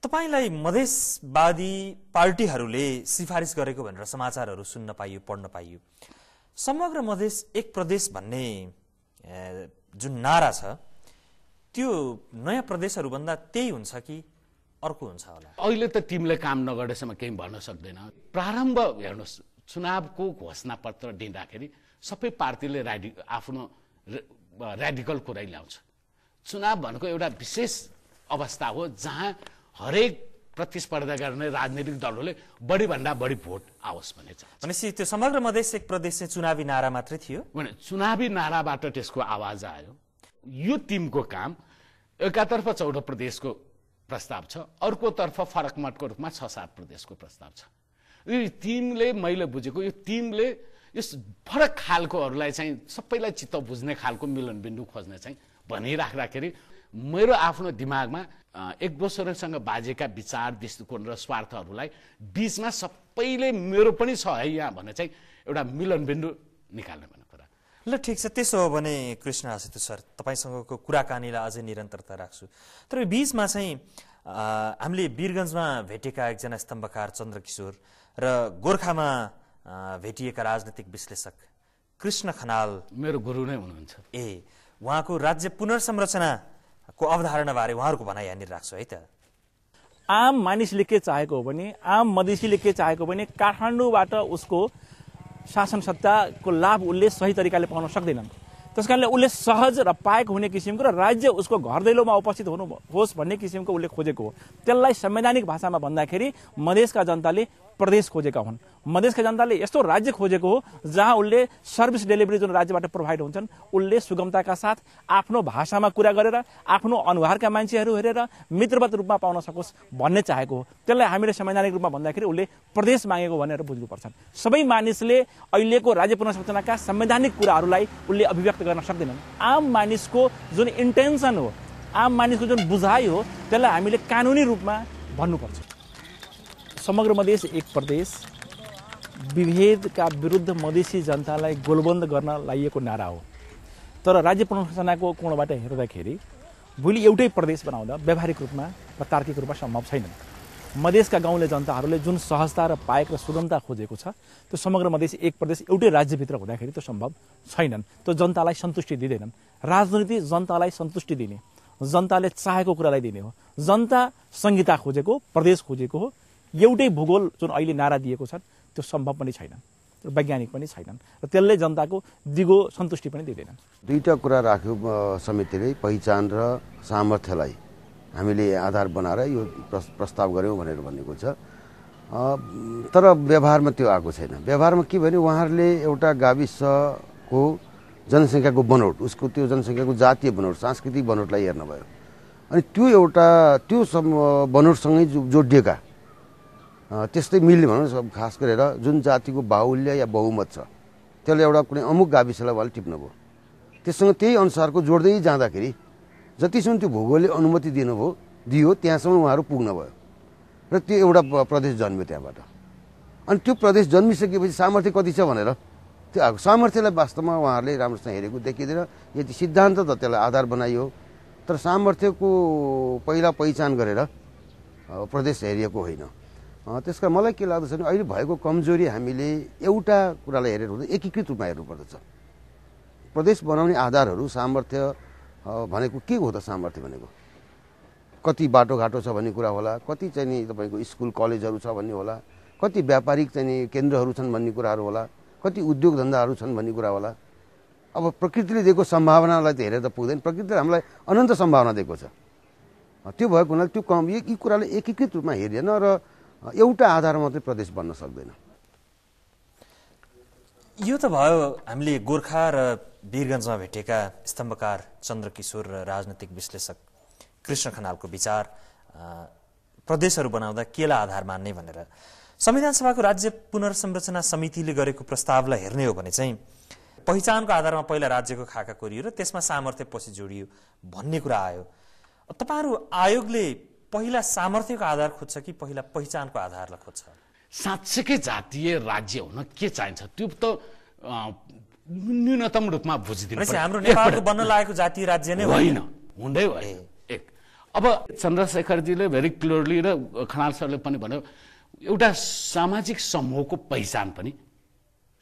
[SPEAKER 1] तपाईँलाई मधेसवादी पार्टीहरूले सिफारिस गरेको भनेर समाचारहरू सुन्न पाइयो पढ्न पाइयो समग्र मधेस एक प्रदेश भन्ने जुन नारा छ त्यो नयाँ प्रदेशहरूभन्दा त्यही हुन्छ कि अर्को हुन्छ होला अहिले त तिमीले
[SPEAKER 10] काम नगरेसम्म केही भन्न सक्दैन प्रारम्भ हेर्नुहोस् चुनावको घोषणा पत्र दिँदाखेरि सबै पार्टीले ऱ्याडि आफ्नो ऱ्याडिकल कुरै ल्याउँछ चुनाव भनेको एउटा विशेष अवस्था हो जहाँ हरेक प्रतिस्पर्धा गर्ने राजनीतिक दलहरूले बढीभन्दा बढी भोट आओस् भन्ने चाहन्छ भनेपछि त्यो समग्र मधेस एक प्रदेश चाहिँ चुनावी नारा मात्रै थियो भने चुनावी नाराबाट त्यसको आवाज आयो यो टिमको काम एकातर्फ चौध प्रदेशको प्रस्ताव छ अर्कोतर्फ फरक मतको रूपमा छ सात प्रदेशको प्रस्ताव छ यो टिमले मैले बुझेको यो टिमले यस फरक खालकोहरूलाई चाहिँ सबैलाई चित्त बुझ्ने खालको मिलनबिन्दु खोज्ने चाहिँ भनिराख्दाखेरि मेरो आफ्नो दिमागमा एक दोस्रोसँग बाजेका विचार दृष्टिकोण र स्वार्थहरूलाई बिचमा सबैले मेरो पनि छ है यहाँ भने चाहिँ एउटा मिलनबिन्दु निकाल्ने भन्ने कुरा
[SPEAKER 1] ल ठिक छ त्यसो हो भने कृष्ण आशित सर तपाईँसँगको कुराकानीलाई अझै निरन्तरता राख्छु तर बिचमा चाहिँ हामीले वीरगन्जमा भेटेका एकजना स्तम्भकार चन्द्रकिशोर र गोर्खामा भेटिएका राजनैतिक विश्लेषक कृष्ण खनाल मेरो गुरु नै हुनुहुन्छ ए उहाँको राज्य पुनर्संरचना
[SPEAKER 5] को अवधारणाबारे उहाँहरूको भनाइ यहाँनिर राख्छु है त आम मानिसले के चाहेको हो भने आम मधेसीले के चाहेको भने काठमाडौँबाट उसको शासन सत्ताको लाभ उसले सही तरिकाले पाउन सक्दैनन् त्यस कारणले उसले सहज र पाएको हुने किसिमको र राज्य उसको घर दैलोमा उपस्थित हुनु होस् भन्ने किसिमको उसले खोजेको हो त्यसलाई संवैधानिक भाषामा भन्दाखेरि मधेसका जनताले प्रदेश खोजेका हुन् मधेसका जनताले यस्तो राज्य खोजेको हो जहाँ उसले सर्भिस डेलिभरी जुन राज्यबाट प्रोभाइड हुन्छन् उसले सुगमताका साथ आफ्नो भाषामा कुरा गरेर आफ्नो अनुहारका मान्छेहरू हेरेर मित्रवत रूपमा पाउन सकोस् भन्ने चाहेको हो त्यसलाई हामीले संवैधानिक रूपमा भन्दाखेरि उसले प्रदेश मागेको भनेर बुझ्नुपर्छ सबै मानिसले अहिलेको राज्य पुनर्संरचनाका संवैधानिक कुराहरूलाई उसले अभिव्यक्त गर्न सक्दैनन् आम मानिसको जुन इन्टेन्सन हो आम मानिसको जुन बुझाइ हो त्यसलाई हामीले कानुनी रूपमा भन्नुपर्छ समग्र मधेस एक प्रदेश विभेदका विरुद्ध मधेसी जनतालाई गोलबन्द गर्न लाइएको नारा हो तर राज्य प्रशासनको कोणबाट हेर्दाखेरि भोलि एउटै प्रदेश बनाउँदा व्यावहारिक रूपमा र तार्किक रूपमा सम्भव छैनन् मधेसका गाउँले जनताहरूले जुन सहजता र पाएको र सुगमता खोजेको छ त्यो समग्र मधेस एक प्रदेश एउटै राज्यभित्र हुँदाखेरि त्यो सम्भव छैनन् त्यो जनतालाई सन्तुष्टि दिँदैनन् राजनीति जनतालाई सन्तुष्टि दिने जनताले चाहेको कुरालाई दिने हो जनता संहिता खोजेको प्रदेश खोजेको हो एउटै भूगोल जुन अहिले नारा दिएको छन् त्यो सम्भव पनि छैनन् वैज्ञानिक पनि छैनन् र त्यसले जनताको दिगो सन्तुष्टि पनि दिँदैनन्
[SPEAKER 9] दुईवटा कुरा राख्यो समितिले पहिचान र सामर्थ्यलाई हामीले आधार बनाएर यो प्रस्ताव गऱ्यौँ भनेर भनेको छ तर व्यवहारमा त्यो आएको छैन व्यवहारमा के भने उहाँहरूले एउटा गाविसको जनसङ्ख्याको बनोट उसको त्यो जनसङ्ख्याको जातीय बनोट सांस्कृतिक बनोटलाई हेर्नुभयो अनि त्यो एउटा त्यो बनोटसँगै जोडिएका त्यस्तै मिल्ने भनौँ खास गरेर जुन जातिको बाहुल्य या बहुमत छ त्यसले एउटा कुनै अमुक गाविसलाई उहाँले टिप्नुभयो त्यससँग त्यही अनुसारको जोड्दै जाँदाखेरि जतिसम्म त्यो भूगोलले अनुमति दिनुभयो दियो त्यहाँसम्म उहाँहरू पुग्न भयो र त्यो एउटा प्रदेश जन्म्यो त्यहाँबाट अनि त्यो प्रदेश जन्मिसकेपछि सामर्थ्य कति छ भनेर त्यो सामर्थ्यलाई वास्तवमा उहाँहरूले राम्रोसँग हेरेको देखिँदैन यदि सिद्धान्त त त्यसलाई आधार बनाइयो तर सामर्थ्यको पहिला पहिचान गरेर प्रदेश हेरिएको होइन त्यस कारण मलाई के लाग्दछ भने अहिले भएको कमजोरी हामीले एउटा कुरालाई हेरेर एकीकृत रूपमा हेर्नुपर्दछ प्रदेश बनाउने आधारहरू सामर्थ्य भनेको के हो त सामर्थ्य भनेको कति बाटोघाटो छ भन्ने कुरा होला कति चाहिँ नि तपाईँको स्कुल कलेजहरू छ भन्ने होला कति व्यापारिक चाहिँ नि केन्द्रहरू छन् भन्ने कुराहरू होला कति उद्योग धन्दाहरू छन् भन्ने कुरा होला अब प्रकृतिले दिएको सम्भावनालाई त हेरेर त पुग्दैन प्रकृतिले हामीलाई अनन्त सम्भावना दिएको छ त्यो भएको हुनाले त्यो कम यी कुरालाई एकीकृत रूपमा हेरिएन र एउटा आधार मात्रै प्रदेश बन्न सक्दैन
[SPEAKER 1] यो त भयो हामीले गोर्खा र वीरगन्जमा भेटेका स्तम्भकार चन्द्रकिशोर र राजनैतिक विश्लेषक कृष्ण खनालको विचार प्रदेशहरू बनाउँदा केलाई आधार मान्ने भनेर संविधान सभाको राज्य पुनर्संरचना समितिले गरेको प्रस्तावलाई हेर्ने हो भने चाहिँ पहिचानको आधारमा पहिला राज्यको खाका कोरियो र त्यसमा सामर्थ्य पछि जोडियो भन्ने कुरा आयो तपाईँहरू आयोगले पहिला सामर्थ्यको आधार खोज्छ कि पहिला पहिचानको आधारलाई खोज्छ साँच्चैकै जातीय राज्य हुन के चाहिन्छ त्यो त
[SPEAKER 10] न्यूनतम रूपमा बुझिदिनु हाम्रो नेपालको बन्न लागेको जातीय
[SPEAKER 1] राज्य नै होइन
[SPEAKER 10] हुँदै भयो एक अब चन्द्रशेखरजीले भेरी क्लियरली र खनाल सरले पनि भन्यो एउटा सामाजिक समूहको पहिचान पनि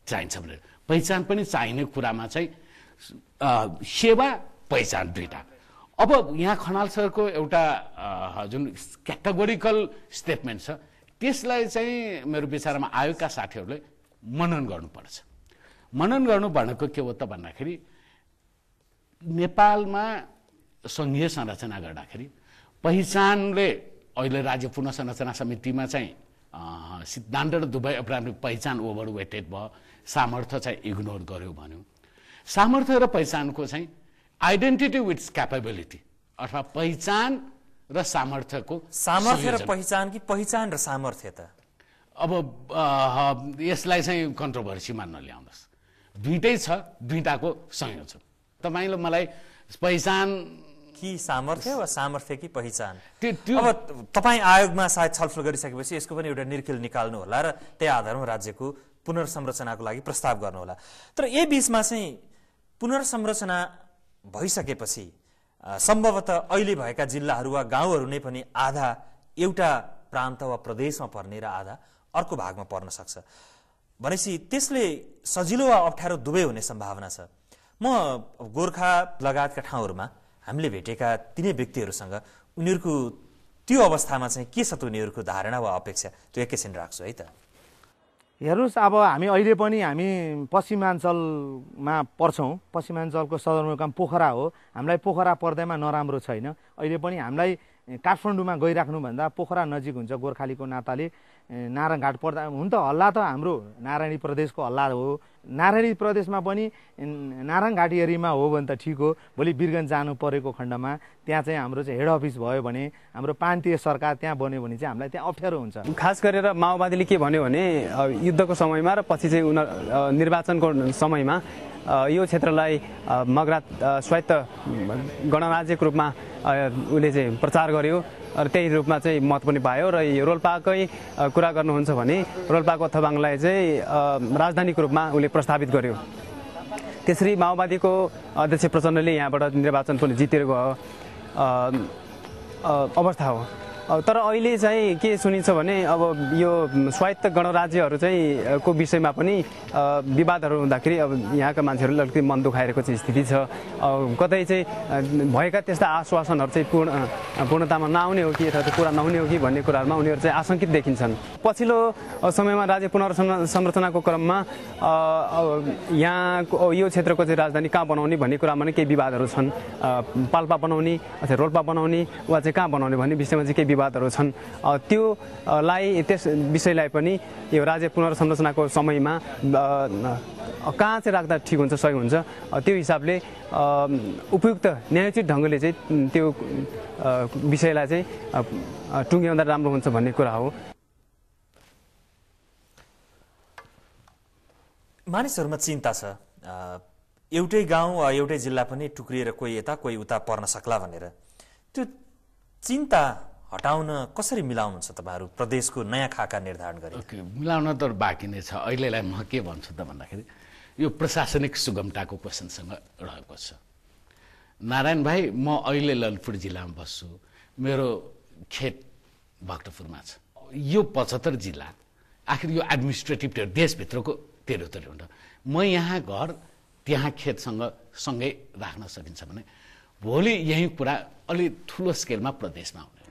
[SPEAKER 10] चाहिन्छ भनेर पहिचान पनि चाहिने कुरामा चाहिँ सेवा पहिचान दुइटा अब यहाँ खनाल सरको एउटा जुन क्याटेगोरिकल स्टेटमेन्ट छ त्यसलाई चाहिँ मेरो विचारमा आयोगका साथीहरूले मनन गर्नुपर्छ मनन गर्नु भनेको के हो त भन्दाखेरि नेपालमा सङ्घीय संरचना गर्दाखेरि पहिचानले अहिले राज्य पुनर्संरचना समितिमा चाहिँ सिद्धान्त र दुवै अपराध पहिचान ओभर वेटेड भयो सामर्थ्य चाहिँ इग्नोर गर्यो भन्यो सामर्थ्य र पहिचानको चाहिँ आइडेन्टिटी विथ क्यापेबिलिटी अथवा पहिचान र सामर्थ्यको सामर्थ्य र पहिचान कि पहिचान र सामर्थ्य त अब यसलाई चाहिँ कन्ट्रोभर्सी मान्न ल्याउनुहोस्
[SPEAKER 1] दुइटै छ दुइटाको संयोजन तपाईँले मलाई पहिचान कि सामर्थ्य वा सामर्थ्य कि पहिचान त्यो अब तपाईँ आयोगमा सायद छलफल गरिसकेपछि यसको पनि एउटा निर्खेल निकाल्नु होला र त्यही आधारमा राज्यको पुनर्संरचनाको लागि प्रस्ताव गर्नुहोला तर यही बिचमा चाहिँ पुनर्संरचना भइसकेपछि सम्भवतः अहिले भएका जिल्लाहरू वा गाउँहरू नै पनि आधा एउटा प्रान्त वा प्रदेशमा पर्ने र आधा अर्को भागमा पर्न सक्छ भनेपछि त्यसले सजिलो वा अप्ठ्यारो दुवै हुने सम्भावना छ म गोर्खा लगायतका ठाउँहरूमा हामीले भेटेका तिनै व्यक्तिहरूसँग उनीहरूको त्यो अवस्थामा चाहिँ के छ त उनीहरूको धारणा वा अपेक्षा त्यो एकैछिन राख्छु है त
[SPEAKER 3] हेर्नुहोस् अब हामी अहिले पनि हामी पश्चिमाञ्चलमा पर्छौँ पश्चिमाञ्चलको सदरमुकाम पोखरा हो हामीलाई पोखरा पर्दैमा नराम्रो छैन अहिले पनि हामीलाई काठमाडौँमा गइराख्नुभन्दा पोखरा नजिक हुन्छ गोर्खालीको नाताले नारायणघाट पर्दा हुन त हल्ला त हाम्रो नारायणी प्रदेशको हल्ला हो नारायणी प्रदेशमा पनि नारायणघाट एरियामा हो भने त ठिक हो भोलि बिरगन्ज जानु परेको खण्डमा त्यहाँ चाहिँ हाम्रो चाहिँ हेड अफिस भयो भने हाम्रो प्रान्तीय सरकार त्यहाँ बन्यो भने चाहिँ हामीलाई त्यहाँ अप्ठ्यारो हुन्छ
[SPEAKER 7] खास गरेर माओवादीले के भन्यो भने युद्धको समयमा र पछि चाहिँ उनीहरू निर्वाचनको समयमा यो क्षेत्रलाई मगरात स्वायत्त गणराज्यको रूपमा उसले चाहिँ प्रचार गर्यो र त्यही रूपमा चाहिँ मत पनि पायो र रोल्पाकै कुरा गर्नुहुन्छ भने रोल्पाको थबाङलाई चाहिँ राजधानीको रूपमा उसले प्रस्तावित गर्यो त्यसरी माओवादीको अध्यक्ष प्रचण्डले यहाँबाट निर्वाचन पनि जितेर गयो अवस्था हो तर अहिले चाहिँ के सुनिन्छ भने अब यो स्वायत्त गणराज्यहरू चाहिँ को विषयमा पनि विवादहरू हुँदाखेरि अब यहाँका मान्छेहरूले अलिकति मन दुखाइरहेको चाहिँ स्थिति छ कतै चाहिँ भएका त्यस्ता आश्वासनहरू चाहिँ पूर्ण पूर्णतामा नआउने हो कि अथवा पुरा नहुने हो कि भन्ने कुराहरूमा उनीहरू चाहिँ आशङ्कित देखिन्छन् पछिल्लो समयमा राज्य पुनर्संरचनाको क्रममा यहाँको यो क्षेत्रको चाहिँ राजधानी कहाँ बनाउने भन्ने कुरामा नै केही विवादहरू छन् पाल्पा बनाउने अथवा रोल्पा बनाउने वा चाहिँ कहाँ बनाउने भन्ने विषयमा चाहिँ केही विवादहरू छन् त्योलाई त्यस विषयलाई पनि यो राज्य पुनर्संरचनाको समयमा कहाँ चाहिँ राख्दा ठिक हुन्छ सही हुन्छ त्यो हिसाबले उपयुक्त न्यायोचित ढङ्गले चाहिँ त्यो विषयलाई चाहिँ टुङ्ग्याउँदा राम्रो हुन्छ भन्ने कुरा हो
[SPEAKER 1] मानिसहरूमा चिन्ता छ एउटै गाउँ एउटै जिल्ला पनि टुक्रिएर कोही यता कोही उता पर्न सक्ला भनेर त्यो चिन्ता हटाउन कसरी मिलाउनुहुन्छ तपाईँहरू प्रदेशको नयाँ
[SPEAKER 10] खाका निर्धारण गरे okay, मिलाउन त बाँकी नै छ अहिलेलाई म के भन्छु त भन्दाखेरि यो प्रशासनिक सुगमताको क्वेसनसँग रहेको छ नारायण भाइ म अहिले ललितपुर जिल्लामा बस्छु मेरो खेत भक्तपुरमा छ यो पचहत्तर जिल्ला आखिर यो एडमिनिस्ट्रेटिभ टेर देशभित्रको तेह्रतरी हुन्छ म यहाँ घर त्यहाँ खेतसँग सँगै राख्न सकिन्छ भने भोलि यही कुरा अलि ठुलो स्केलमा प्रदेशमा हुने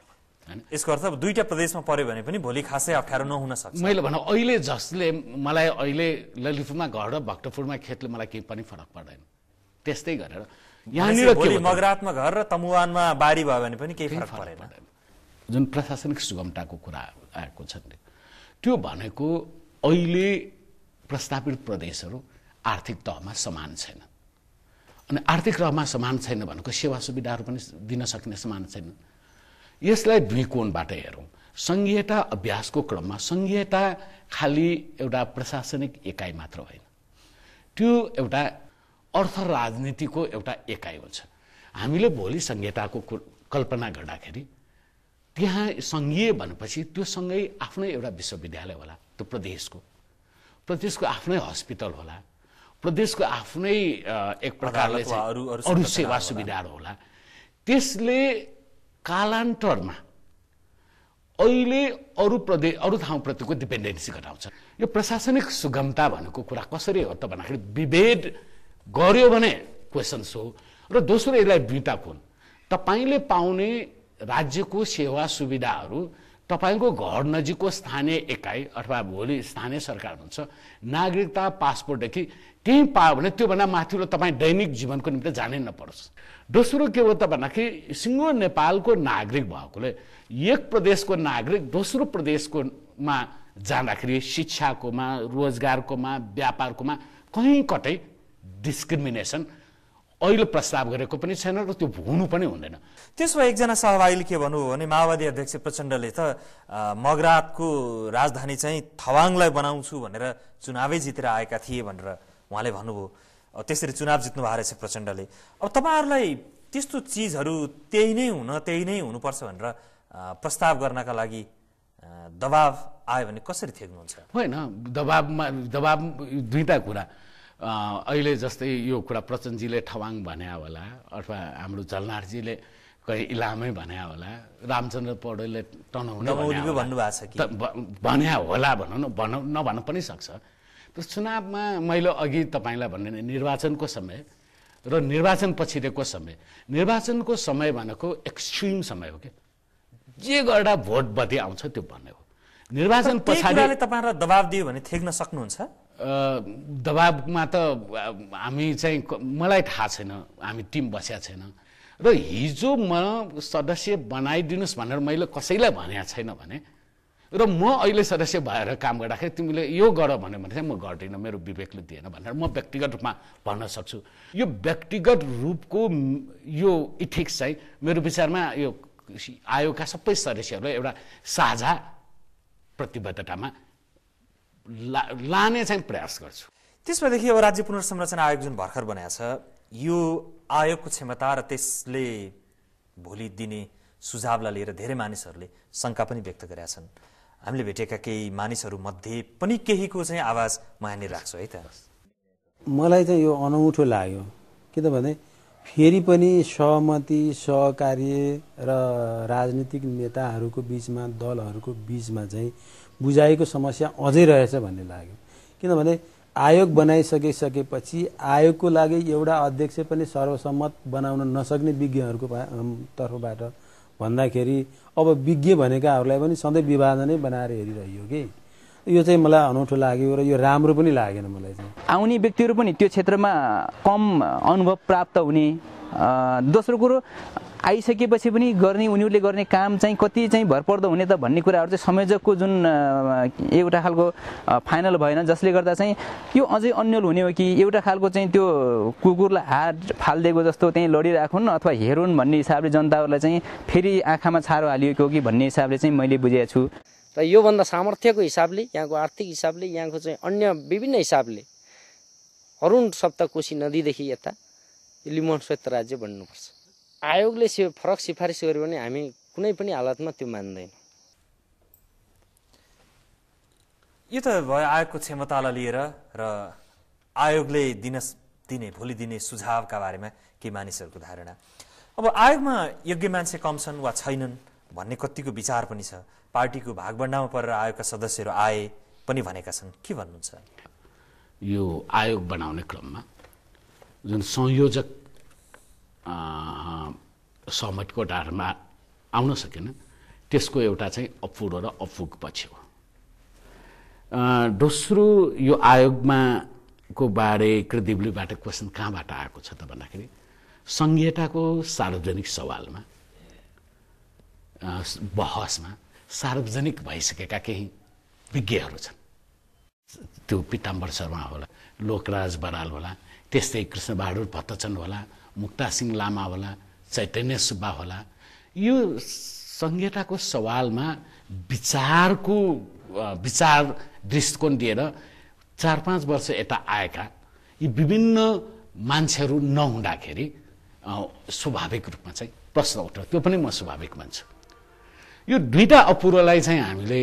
[SPEAKER 10] यसको अर्थ दुईटा प्रदेशमा पर्यो भने पनि भोलि खासै अप्ठ्यारो नहुन सक्छ मैले भनौँ अहिले जसले मलाई अहिले ललितपुरमा घर र भक्तपुरमा खेतले मलाई केही पनि फरक पर्दैन त्यस्तै गरेर यहाँनिर
[SPEAKER 1] मगरातमा घर र तमुवानमा बारी भयो भने पनि केही फरक पर्दैन
[SPEAKER 10] जुन प्रशासनिक सुगमताको कुरा आएको छ त्यो भनेको अहिले प्रस्तावित प्रदेशहरू आर्थिक तहमा समान छैन अनि आर्थिक तहमा समान छैन भनेको सेवा सुविधाहरू पनि दिन सक्ने समान छैनन् यसलाई दुई कोणबाट हेरौँ सङ्घीयता अभ्यासको क्रममा सङ्घीयता खालि एउटा प्रशासनिक एकाइ मात्र होइन त्यो एउटा अर्थ राजनीतिको एउटा एकाइ हुन्छ हामीले भोलि सङ्घीयताको कल्पना गर्दाखेरि त्यहाँ सङ्घीय भनेपछि त्यो सँगै आफ्नै एउटा विश्वविद्यालय होला त्यो प्रदेशको प्रदेशको आफ्नै हस्पिटल होला प्रदेशको आफ्नै एक प्रकारले अरू सेवा सुविधाहरू होला त्यसले कालान्तरमा अहिले अरू प्रदेश अरू ठाउँप्रतिको डिपेन्डेन्सी घटाउँछ यो प्रशासनिक सुगमता भनेको कुरा कसरी हो त भन्दाखेरि विभेद गर्यो भने क्वेसन्स हो र दोस्रो यसलाई दुईवटा तपाईँले पाउने राज्यको सेवा सुविधाहरू तपाईँको घर नजिकको स्थानीय एकाइ अथवा भोलि स्थानीय सरकार हुन्छ नागरिकता पासपोर्टदेखि त्यहीँ पायो भने त्योभन्दा माथिल्लो तपाईँ दैनिक जीवनको निम्ति जानै नपरोस् दोस्रो के हो त भन्दाखेरि सिङ्गो नेपालको नागरिक भएकोले एक प्रदेशको नागरिक दोस्रो प्रदेशकोमा जाँदाखेरि शिक्षाकोमा रोजगारकोमा व्यापारकोमा कहीँ कतै
[SPEAKER 1] डिस्क्रिमिनेसन अहिले प्रस्ताव गरेको पनि छैन र त्यो हुनु पनि हुँदैन त्यसो भए एकजना सहभागीले के भन्नुभयो भने माओवादी अध्यक्ष प्रचण्डले त मगरातको राजधानी चाहिँ थवाङलाई बनाउँछु भनेर चुनावै जितेर आएका थिए भनेर उहाँले भन्नुभयो त्यसरी चुनाव जित्नु भएको रहेछ प्रचण्डले अब तपाईँहरूलाई त्यस्तो चिजहरू त्यही नै हुन त्यही नै हुनुपर्छ भनेर प्रस्ताव गर्नका लागि दबाब आयो भने कसरी थ्याक्नुहुन्छ होइन दबाबमा दबाब दुईवटा कुरा
[SPEAKER 10] अहिले जस्तै यो कुरा प्रचण्डजीले ठवाङ भन्या होला अथवा हाम्रो जलनाथजीले कहीँ इलामै भन्या होला रामचन्द्र पौडेलले टनौली भन्नुभएको छ भन्या होला भनौँ न भनौँ नभन पनि सक्छ त चुनावमा मैले अघि तपाईँलाई भने निर्वाचनको समय र निर्वाचन पछिको समय निर्वाचनको समय भनेको एक्सट्रिम समय हो कि जे गर्दा भोट बधी आउँछ त्यो भन्ने हो निर्वाचन पछाडि तपाईँलाई दबाब दियो भने थेक्न सक्नुहुन्छ दबाबमा त हामी चाहिँ मलाई थाहा छैन हामी टिम बसेका छैन र हिजो म सदस्य बनाइदिनुहोस् भनेर मैले कसैलाई भनेको छैन भने र म अहिले सदस्य भएर काम गर्दाखेरि तिमीले यो गर भन्यो भने चाहिँ म गर्दिनँ मेरो विवेकले दिएन भनेर म व्यक्तिगत रूपमा भन्न सक्छु यो व्यक्तिगत रूपको यो इथिक्स चाहिँ मेरो विचारमा यो आयोगका सबै सदस्यहरूलाई एउटा साझा
[SPEAKER 1] प्रतिबद्धतामा लाने चाहिँ प्रयास गर्छु भएदेखि अब राज्य पुनर्संरचना आयोग जुन भर्खर बनाएको छ यो आयोगको क्षमता र त्यसले भोलि दिने सुझावलाई लिएर धेरै मानिसहरूले शङ्का पनि व्यक्त गरेका छन् हामीले भेटेका केही मानिसहरूमध्ये पनि केहीको चाहिँ आवाज म यहाँनिर राख्छु है त
[SPEAKER 4] मलाई चाहिँ यो अनौठो लाग्यो किनभने फेरि पनि सहमति सहकारी र राजनीतिक नेताहरूको बिचमा दलहरूको बिचमा चाहिँ बुझाइको समस्या अझै रहेछ भन्ने लाग्यो किनभने आयोग बनाइसकिसकेपछि आयोगको लागि एउटा अध्यक्ष पनि सर्वसम्मत बनाउन नसक्ने विज्ञहरूको तर्फबाट भन्दाखेरि अब विज्ञ भनेकाहरूलाई पनि सधैँ विभाजनै बनाएर हेरिरह्यो
[SPEAKER 2] कि यो चाहिँ मलाई अनौठो लाग्यो र यो राम्रो पनि लागेन मलाई चाहिँ आउने व्यक्तिहरू पनि त्यो क्षेत्रमा कम अनुभव प्राप्त हुने दोस्रो कुरो आइसकेपछि पनि गर्ने उनीहरूले गर्ने काम चाहिँ कति चाहिँ भरपर्दो हुने त भन्ने कुराहरू चाहिँ संयोजकको जुन एउटा खालको फाइनल भएन जसले गर्दा चाहिँ यो अझै अन्यल हुने हो कि एउटा खालको चाहिँ त्यो कुकुरलाई हात फालिदिएको जस्तो त्यहीँ लडिराखुन् अथवा हेरुन् भन्ने हिसाबले जनताहरूलाई चाहिँ फेरि आँखामा छारो हालिएको कि भन्ने हिसाबले चाहिँ मैले बुझेको छु
[SPEAKER 8] र योभन्दा सामर्थ्यको हिसाबले यहाँको आर्थिक हिसाबले यहाँको चाहिँ अन्य विभिन्न हिसाबले अरुण सप्तकोशी नदीदेखि यता लिमोन श्वेत राज्य बन्नुपर्छ आयोगले फरक सिफारिस गर्यो भने हामी कुनै पनि हालतमा त्यो मान्दैनौँ
[SPEAKER 1] यो त भयो आयोगको क्षमतालाई लिएर र आयोगले दिन दिने भोलि दिने सुझावका बारेमा के मानिसहरूको धारणा अब आयोगमा योग्य मान्छे कम छन् वा छैनन् भन्ने कतिको विचार पनि छ पार्टीको भागभन्डामा परेर आयोगका सदस्यहरू आए पनि भनेका छन् के भन्नुहुन्छ
[SPEAKER 10] यो आयोग
[SPEAKER 1] बनाउने क्रममा
[SPEAKER 10] जुन संयोजक सहमतिको डारमा आउन सकेन त्यसको एउटा चाहिँ अपुरो र अपुग पछि हो दोस्रो यो आयोगमा को बारे कृदिब्लुबाट क्वेसन कहाँबाट आएको छ त भन्दाखेरि सङ्घीयताको सार्वजनिक सवालमा बहसमा सार्वजनिक भइसकेका केही विज्ञहरू छन् त्यो पिताम्बर शर्मा होला लोकराज बराल होला त्यस्तै कृष्णबहादुर भट्टचन्द होला मुक्ता सिंह लामा होला चैतन्य सुब्बा होला यो संहिताको सवालमा विचारको विचार दृष्टिकोण दिएर चार पाँच वर्ष यता आएका यी विभिन्न मान्छेहरू नहुँदाखेरि स्वाभाविक रूपमा चाहिँ प्रश्न उठ त्यो पनि म स्वाभाविक मान्छु यो दुईवटा अपुरोलाई चाहिँ हामीले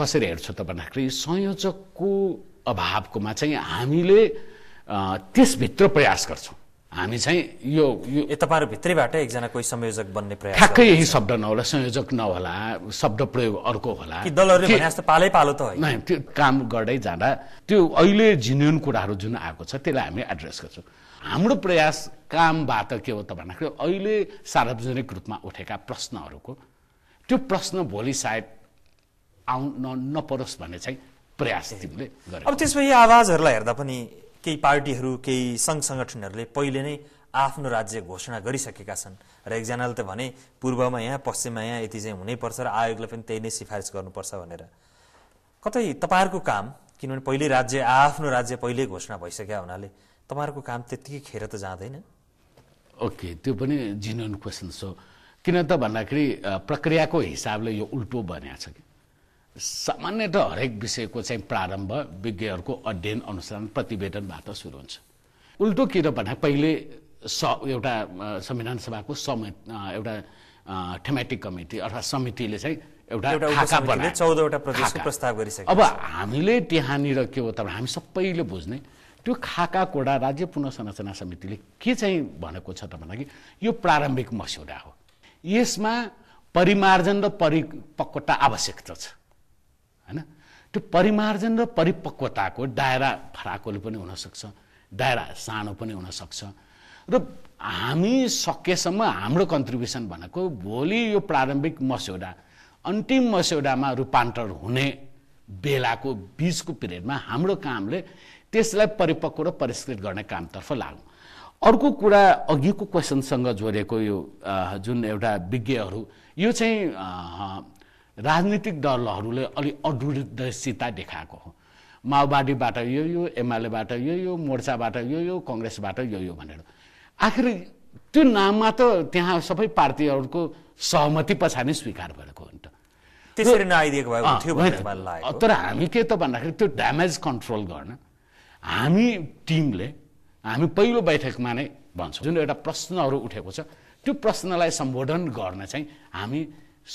[SPEAKER 10] कसरी हेर्छ त भन्दाखेरि संयोजकको अभावकोमा चाहिँ हामीले त्यसभित्र प्रयास
[SPEAKER 1] गर्छौँ हामी चाहिँ यो यो तपाईँहरू भित्रैबाट एकजना कोही संयोजक बन्ने प्रयास ठ्याक्कै यही
[SPEAKER 10] शब्द नहोला संयोजक नहोला शब्द प्रयोग अर्को होला कि पालै पालो त होइन त्यो काम गर्दै जाँदा त्यो अहिले जिन्युन कुराहरू जुन आएको छ त्यसलाई हामी एड्रेस गर्छौँ हाम्रो प्रयास कामबाट के हो त भन्दाखेरि अहिले सार्वजनिक रूपमा उठेका प्रश्नहरूको त्यो प्रश्न भोलि सायद आउन
[SPEAKER 1] नपरोस् भन्ने चाहिँ प्रयास तिमीले गरे अब त्यसमा यी आवाजहरूलाई हेर्दा पनि केही पार्टीहरू केही सङ्घ सङ्गठनहरूले पहिले नै आफ्नो राज्य घोषणा गरिसकेका छन् र एकजनाले त भने पूर्वमा यहाँ पश्चिममा यहाँ यति चाहिँ हुनैपर्छ र आयोगले पनि त्यही नै सिफारिस गर्नुपर्छ भनेर कतै तपाईँहरूको काम किनभने पहिले राज्य आफ्नो राज्य पहिले घोषणा भइसकेको हुनाले तपाईँहरूको काम त्यत्तिकै खेर त जाँदैन
[SPEAKER 10] ओके त्यो पनि जिन्युन क्वेसन सो किन त भन्दाखेरि प्रक्रियाको हिसाबले यो उल्टो बनिएको छ कि सामान्यत हरेक विषयको चाहिँ प्रारम्भ विज्ञहरूको अध्ययन अनुसन्धान प्रतिवेदनबाट सुरु हुन्छ उल्टो के त भन्दा पहिले स एउटा संविधान सभाको सम एउटा थेमेटिक कमिटी अथवा समितिले चाहिँ एउटा
[SPEAKER 1] प्रस्ताव गरिसक्यो अब
[SPEAKER 10] हामीले त्यहाँनिर के हो त हामी सबैले बुझ्ने त्यो खाका कोडा राज्य पुनर्संरचना समितिले के चाहिँ भनेको छ त भन्दाखेरि यो प्रारम्भिक मस्यौदा हो यसमा परिमार्जन र परिपक्वता आवश्यकता छ होइन त्यो परिमार्जन र परिपक्वताको दायरा फराकोले पनि हुनसक्छ दायरा सानो पनि हुनसक्छ र हामी सकेसम्म हाम्रो कन्ट्रिब्युसन भनेको भोलि यो प्रारम्भिक मस्यौदा अन्तिम मस्यौदामा रूपान्तर हुने बेलाको बिचको पिरियडमा हाम्रो कामले त्यसलाई परिपक्व र परिष्कृत गर्ने कामतर्फ लागौँ अर्को कुरा अघिको क्वेसनसँग जोडिएको यो जुन एउटा विज्ञहरू यो चाहिँ राजनीतिक दलहरूले अलि अदूरदर्शिता देखाएको हो माओवादीबाट यो यो एमालेबाट यो यो मोर्चाबाट यो यो कङ्ग्रेसबाट यो यो भनेर आखिर त्यो नाममा त त्यहाँ सबै पार्टीहरूको सहमति पछाडि स्वीकार भएको हो नि त
[SPEAKER 1] त्यसरी नआइदिएको तर
[SPEAKER 10] हामी के त भन्दाखेरि त्यो ड्यामेज कन्ट्रोल गर्न हामी टिमले हामी पहिलो बैठकमा नै भन्छौँ जुन एउटा प्रश्नहरू उठेको छ त्यो प्रश्नलाई सम्बोधन गर्न चाहिँ हामी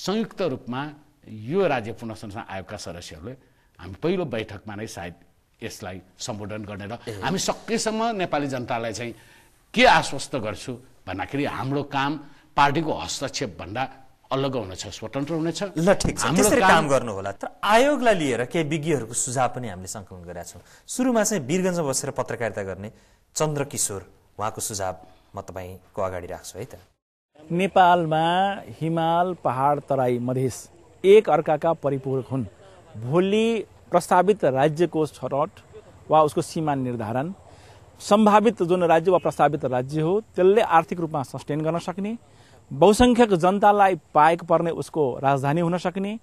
[SPEAKER 10] संयुक्त रूपमा यो राज्य पुनर्संरचना आयोगका सदस्यहरूले हामी पहिलो बैठकमा नै सायद यसलाई सम्बोधन गर्ने र हामी सकेसम्म नेपाली जनतालाई चाहिँ के आश्वस्त गर्छु भन्दाखेरि हाम्रो काम पार्टीको
[SPEAKER 1] हस्तक्षेपभन्दा अलग हुनेछ स्वतन्त्र हुनेछ ल ठिक छ त्यसरी काम गर्नु होला तर आयोगलाई लिएर केही विज्ञहरूको सुझाव पनि हामीले सङ्कलन गरेका छौँ सुरुमा चाहिँ वीरगन्जमा बसेर पत्रकारिता गर्ने चन्द्र किशोर उहाँको सुझाव म तपाईँको अगाडि राख्छु है त
[SPEAKER 5] नेपालमा हिमाल पहाड तराई मधेस एक अर्काका परिपूरक हुन् भोलि प्रस्तावित राज्यको छनौट वा उसको सीमा निर्धारण सम्भावित जुन राज्य वा प्रस्तावित राज्य हो त्यसले आर्थिक रूपमा सस्टेन गर्न सक्ने बहुसङ्ख्यक जनतालाई पाएको पर्ने उसको राजधानी हुन सक्ने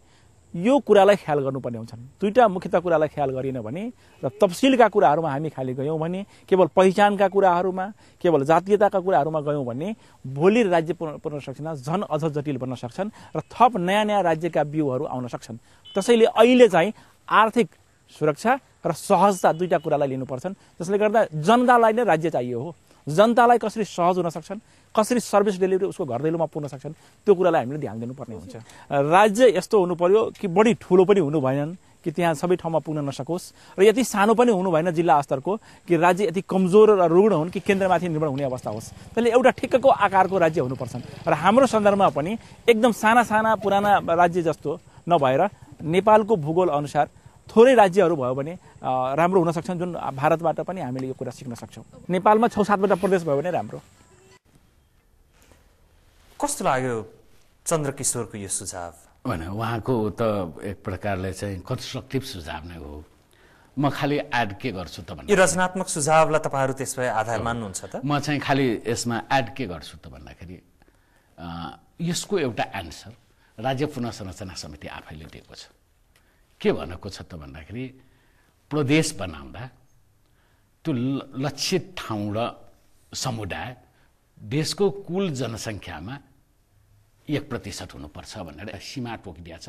[SPEAKER 5] यो कुरालाई ख्याल गर्नुपर्ने हुन्छन् दुईवटा मुख्यत कुरालाई ख्याल गरिएन भने र तफसिलका कुराहरूमा हामी खालि गयौँ भने केवल पहिचानका कुराहरूमा केवल जातीयताका कुराहरूमा गयौँ भने भोलि राज्य पुन पुनर्संरचना झन अझ जटिल बन्न सक्छन् र थप नयाँ नयाँ राज्यका बिउहरू आउन सक्छन् त्यसैले अहिले चाहिँ आर्थिक सुरक्षा र सहजता दुईवटा कुरालाई लिनुपर्छन् जसले गर्दा जनतालाई नै राज्य चाहियो हो जनतालाई कसरी सहज हुन सक्छन् कसरी सर्भिस डेलिभरी उसको घर दैलोमा पुग्न सक्छन् त्यो कुरालाई हामीले ध्यान दिनुपर्ने हुन्छ राज्य यस्तो हुनु पर्यो कि बढी ठुलो पनि हुनु भएनन् कि त्यहाँ सबै ठाउँमा पुग्न नसकोस् र यति सानो पनि हुनु भएन जिल्ला स्तरको कि राज्य यति कमजोर र रुग्ण हुन् कि केन्द्रमाथि निर्भर हुने अवस्था होस् त्यसले एउटा ठिक्कको आकारको राज्य हुनुपर्छ र हाम्रो सन्दर्भमा पनि एकदम साना साना पुराना राज्य जस्तो नभएर नेपालको भूगोल अनुसार थोरै राज्यहरू भयो भने राम्रो हुन जुन भारतबाट पनि हामीले यो कुरा सिक्न सक्छौँ नेपालमा छ सातवटा प्रदेश भयो भने राम्रो
[SPEAKER 1] कस्तो लाग्यो चन्द्रकिशोरको यो सुझाव
[SPEAKER 10] होइन उहाँको त एक प्रकारले चाहिँ कन्स्ट्रक्टिभ सुझाव नै हो म खालि एड के गर्छु त भन्दा
[SPEAKER 1] रचनात्मक सुझावलाई तपाईँहरू त्यसमा आधार
[SPEAKER 10] मान्नुहुन्छ त म चाहिँ खालि यसमा एड के गर्छु त भन्दाखेरि यसको एउटा एन्सर राज्य पुनर्संरचना समिति आफैले दिएको छ के भनेको छ त भन्दाखेरि प्रदेश बनाउँदा त्यो लक्षित ठाउँ र समुदाय देशको कुल जनसङ्ख्यामा एक प्रतिशत हुनुपर्छ भनेर सीमा टोकिदिया छ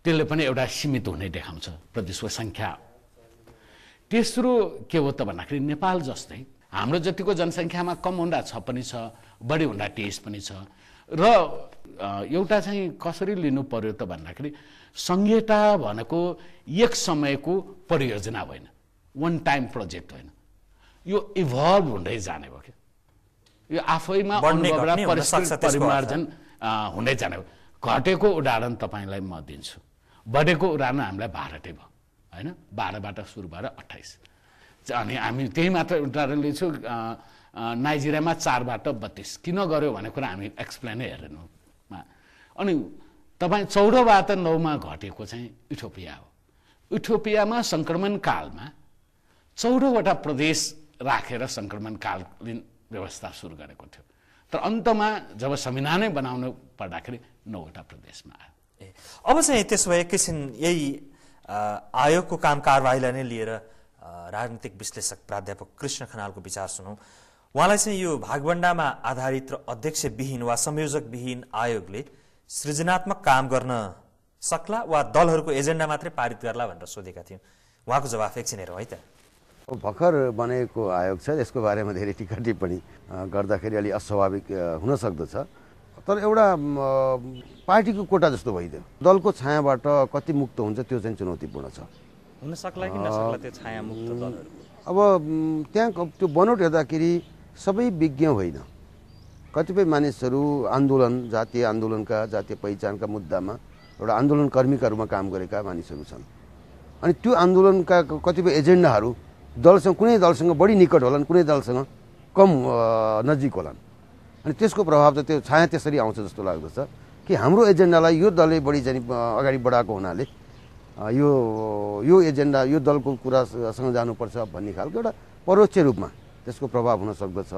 [SPEAKER 10] त्यसले पनि एउटा सीमित हुने देखाउँछ प्रदेशको सङ्ख्या तेस्रो के हो त भन्दाखेरि नेपाल जस्तै हाम्रो जतिको जनसङ्ख्यामा कम हुँदा छ पनि छ बढी हुँदा तेइस पनि छ र एउटा चाहिँ कसरी लिनु पर्यो त भन्दाखेरि संहिता भनेको एक समयको परियोजना होइन वान टाइम प्रोजेक्ट होइन यो इभल्भ हुँदै जाने भयो क्या यो आफैमा परिमार्जन हुँदै जाने भयो घटेको उदाहरण तपाईँलाई म दिन्छु बढेको उदाहरण हामीलाई भारतै भयो होइन बाह्रबाट सुरु भएर अठाइस अनि हामी त्यही मात्र उदाहरण लिन्छु नाइजेरियामा चारबाट बत्तिस किन गऱ्यो भन्ने कुरा हामी एक्सप्लेनै हेर्नुमा अनि तपाईँ चौधबाट नौमा घटेको चाहिँ इथोपिया हो इथोपियामा सङ्क्रमण कालमा चौधवटा प्रदेश राखेर सङ्क्रमणकालीन व्यवस्था सुरु गरेको थियो तर अन्तमा
[SPEAKER 1] जब संविधानै बनाउनु पर्दाखेरि नौवटा प्रदेशमा आयो ए अब चाहिँ त्यसो भए एकैछिन यही आयोगको काम कारवाहीलाई नै लिएर राजनीतिक विश्लेषक प्राध्यापक कृष्ण खनालको विचार सुनौँ उहाँलाई चाहिँ यो भागभण्डामा आधारित र अध्यक्षविहीन वा संयोजकविहीन आयोगले सृजनात्मक काम गर्न सक्ला वा दलहरूको एजेन्डा मात्रै पारित गर्ला भनेर सोधेका थियौँ उहाँको जवाफ एकछिन हेरौँ है त
[SPEAKER 9] भर्खर बनेको आयोग छ यसको बारेमा धेरै टिका टिप्पणी गर्दाखेरि अलि अस्वाभाविक हुन सक्दछ तर एउटा पार्टीको कोटा जस्तो भइदियो दलको छायाबाट कति मुक्त हुन्छ त्यो चाहिँ चुनौतीपूर्ण छ
[SPEAKER 1] हुन सक्ला कि नसक्ला त्यो छाया मुक्त
[SPEAKER 9] अब त्यहाँ त्यो बनोट हेर्दाखेरि सबै विज्ञ होइन कतिपय मानिसहरू आन्दोलन जातीय आन्दोलनका जातीय पहिचानका मुद्दामा एउटा आन्दोलनकर्मीका रूपमा काम गरेका मानिसहरू छन् अनि त्यो आन्दोलनका कतिपय एजेन्डाहरू दलसँग कुनै दलसँग बढी निकट होलान् कुनै दलसँग कम नजिक होलान् अनि त्यसको प्रभाव त त्यो छाया त्यसरी आउँछ जस्तो लाग्दछ कि हाम्रो एजेन्डालाई यो दलले बढी जाने अगाडि बढाएको हुनाले यो यो एजेन्डा यो दलको कुरासँग जानुपर्छ भन्ने खालको एउटा परोक्ष रूपमा त्यसको प्रभाव हुन सक्दछ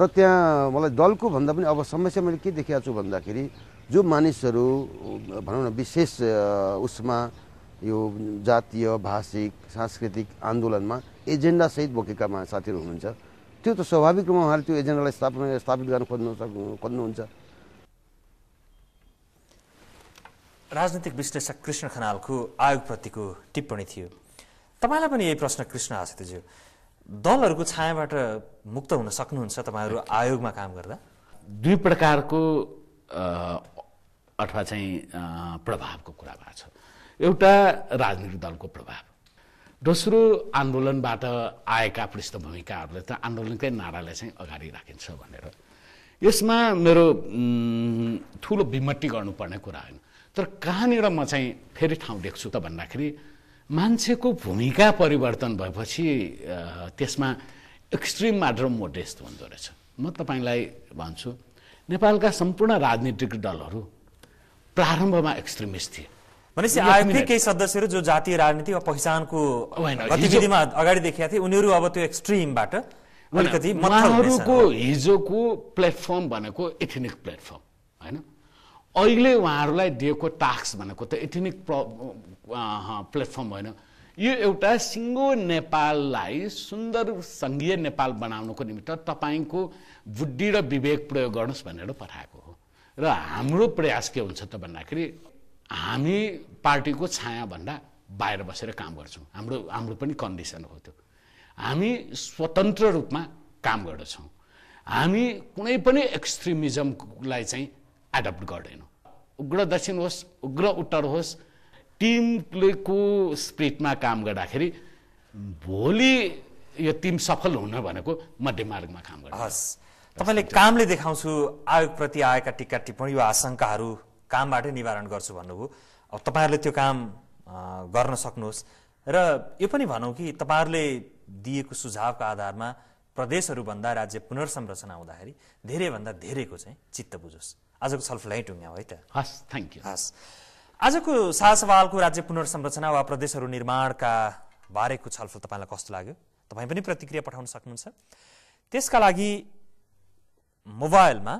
[SPEAKER 9] र त्यहाँ मलाई दलको भन्दा पनि अब समस्या मैले के देखिरहेको छु भन्दाखेरि जो मानिसहरू भनौँ न विशेष उसमा यो जातीय भाषिक सांस्कृतिक आन्दोलनमा एजेन्डासहित बोकेका साथीहरू हुनुहुन्छ त्यो त स्वाभाविक रूपमा उहाँले त्यो एजेन्डालाई स्थापना स्थापित गर्न खोज्नु सक्नु खोज्नुहुन्छ
[SPEAKER 1] राजनीतिक विश्लेषक कृष्ण खनालको आयोगप्रतिको टिप्पणी थियो तपाईँलाई पनि यही प्रश्न कृष्ण आश्रितज्यू दलहरूको छायाबाट मुक्त हुन सक्नुहुन्छ तपाईँहरू आयोगमा काम गर्दा
[SPEAKER 10] दुई प्रकारको अथवा चाहिँ प्रभावको कुरा भएको छ एउटा राजनीतिक दलको प्रभाव दोस्रो आन्दोलनबाट आएका पृष्ठभूमिकाहरूले त आन्दोलनकै नारालाई चाहिँ अगाडि राखिन्छ भनेर यसमा मेरो ठुलो विमति गर्नुपर्ने कुरा होइन तर कहाँनिर म चाहिँ फेरि ठाउँ देख्छु त भन्दाखेरि मान्छेको भूमिका परिवर्तन भएपछि त्यसमा एक्सट्रिम मार्डम मोडेस्ट हुँदो रहेछ म तपाईँलाई भन्छु नेपालका सम्पूर्ण राजनीतिक दलहरू प्रारम्भमा एक्सट्रिमिस्ट थिए
[SPEAKER 1] भनेपछि आयोगकै केही सदस्यहरू जो जातीय राजनीति वा पहिचानको गतिविधिमा अगाडि देखिएका थिए उनीहरू अब त्यो एक्सट्रिमबाट अलिकति उहाँहरूको
[SPEAKER 10] हिजोको प्लेटफर्म भनेको एथेनिक प्लेटफर्म होइन अहिले उहाँहरूलाई दिएको टास्क भनेको त एथेनिक प्लेटफर्म होइन यो एउटा सिङ्गो नेपाललाई सुन्दर सङ्घीय नेपाल बनाउनको निमित्त तपाईँको बुद्धि र विवेक प्रयोग गर्नुहोस् भनेर पठाएको हो र हाम्रो प्रयास के हुन्छ त भन्दाखेरि हामी पार्टीको छायाभन्दा बाहिर बसेर काम गर्छौँ हाम्रो हाम्रो पनि कन्डिसन हो त्यो हामी स्वतन्त्र रूपमा काम गर्दछौँ हामी कुनै पनि एक्सट्रिमिजमलाई चाहिँ एडप्ट गर्दैनौँ उग्र दक्षिण होस् उग्र उत्तर होस् टिमको स्प्रिटमा काम गर्दाखेरि भोलि
[SPEAKER 1] यो टिम सफल हुन भनेको मध्यमार्गमा काम गर्छ हस् तपाईँले कामले देखाउँछु आयोगप्रति आएका टिक्का टिप्पणी वा आशङ्काहरू कामबाटै निवारण गर्छु भन्नुभयो अब तपाईँहरूले त्यो काम गर्न सक्नुहोस् र यो पनि भनौँ कि तपाईँहरूले दिएको सुझावको आधारमा प्रदेशहरूभन्दा राज्य पुनर्संरचना हुँदाखेरि धेरैभन्दा धेरैको चाहिँ चित्त बुझोस् आजको छलफल यहीँ टुङ्ग्याउँ है त हस् थ्याङ्क यू हस् आजको सवालको राज्य पुनर्संरचना वा प्रदेशहरू निर्माणका बारेको छलफल तपाईँलाई कस्तो लाग्यो तपाईँ पनि प्रतिक्रिया पठाउन सक्नुहुन्छ त्यसका लागि मोबाइलमा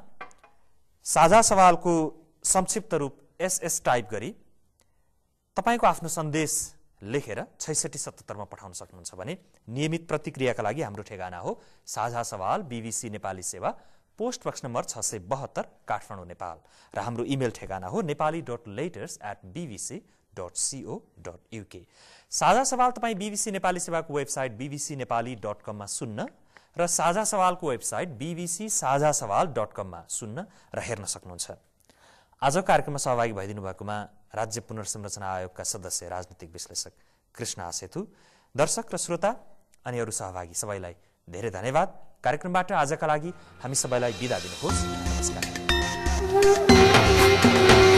[SPEAKER 1] साझा सवालको संक्षिप्त रूप एसएस टाइप गरी तपाईँको आफ्नो सन्देश लेखेर छैसठी सतहत्तरमा पठाउन सक्नुहुन्छ भने नियमित प्रतिक्रियाका लागि हाम्रो ठेगाना हो साझा सवाल बिबिसी नेपाली सेवा पोस्ट बक्स नम्बर छ सय बहत्तर काठमाडौँ नेपाल र हाम्रो इमेल ठेगाना हो Nepali dot letters at BBC dot C O dot UK साझा सवाल तपाईँ बिबिसी नेपाली सेवाको वेबसाइट बिबिसी नेपाली डट कममा सुन्न र साझा सवालको वेबसाइट बिबिसी साझा सवाल डट कममा सुन्न र हेर्न सक्नुहुन्छ आज कार्यक्रममा सहभागी भइदिनु भएकोमा राज्य पुनर्संरचना आयोगका सदस्य राजनीतिक विश्लेषक कृष्ण आसेथु दर्शक र श्रोता अनि अरू सहभागी सबैलाई धेरै धन्यवाद कार्यक्रमबाट आजका लागि हामी सबैलाई बिदा दिनुहोस् नमस्कार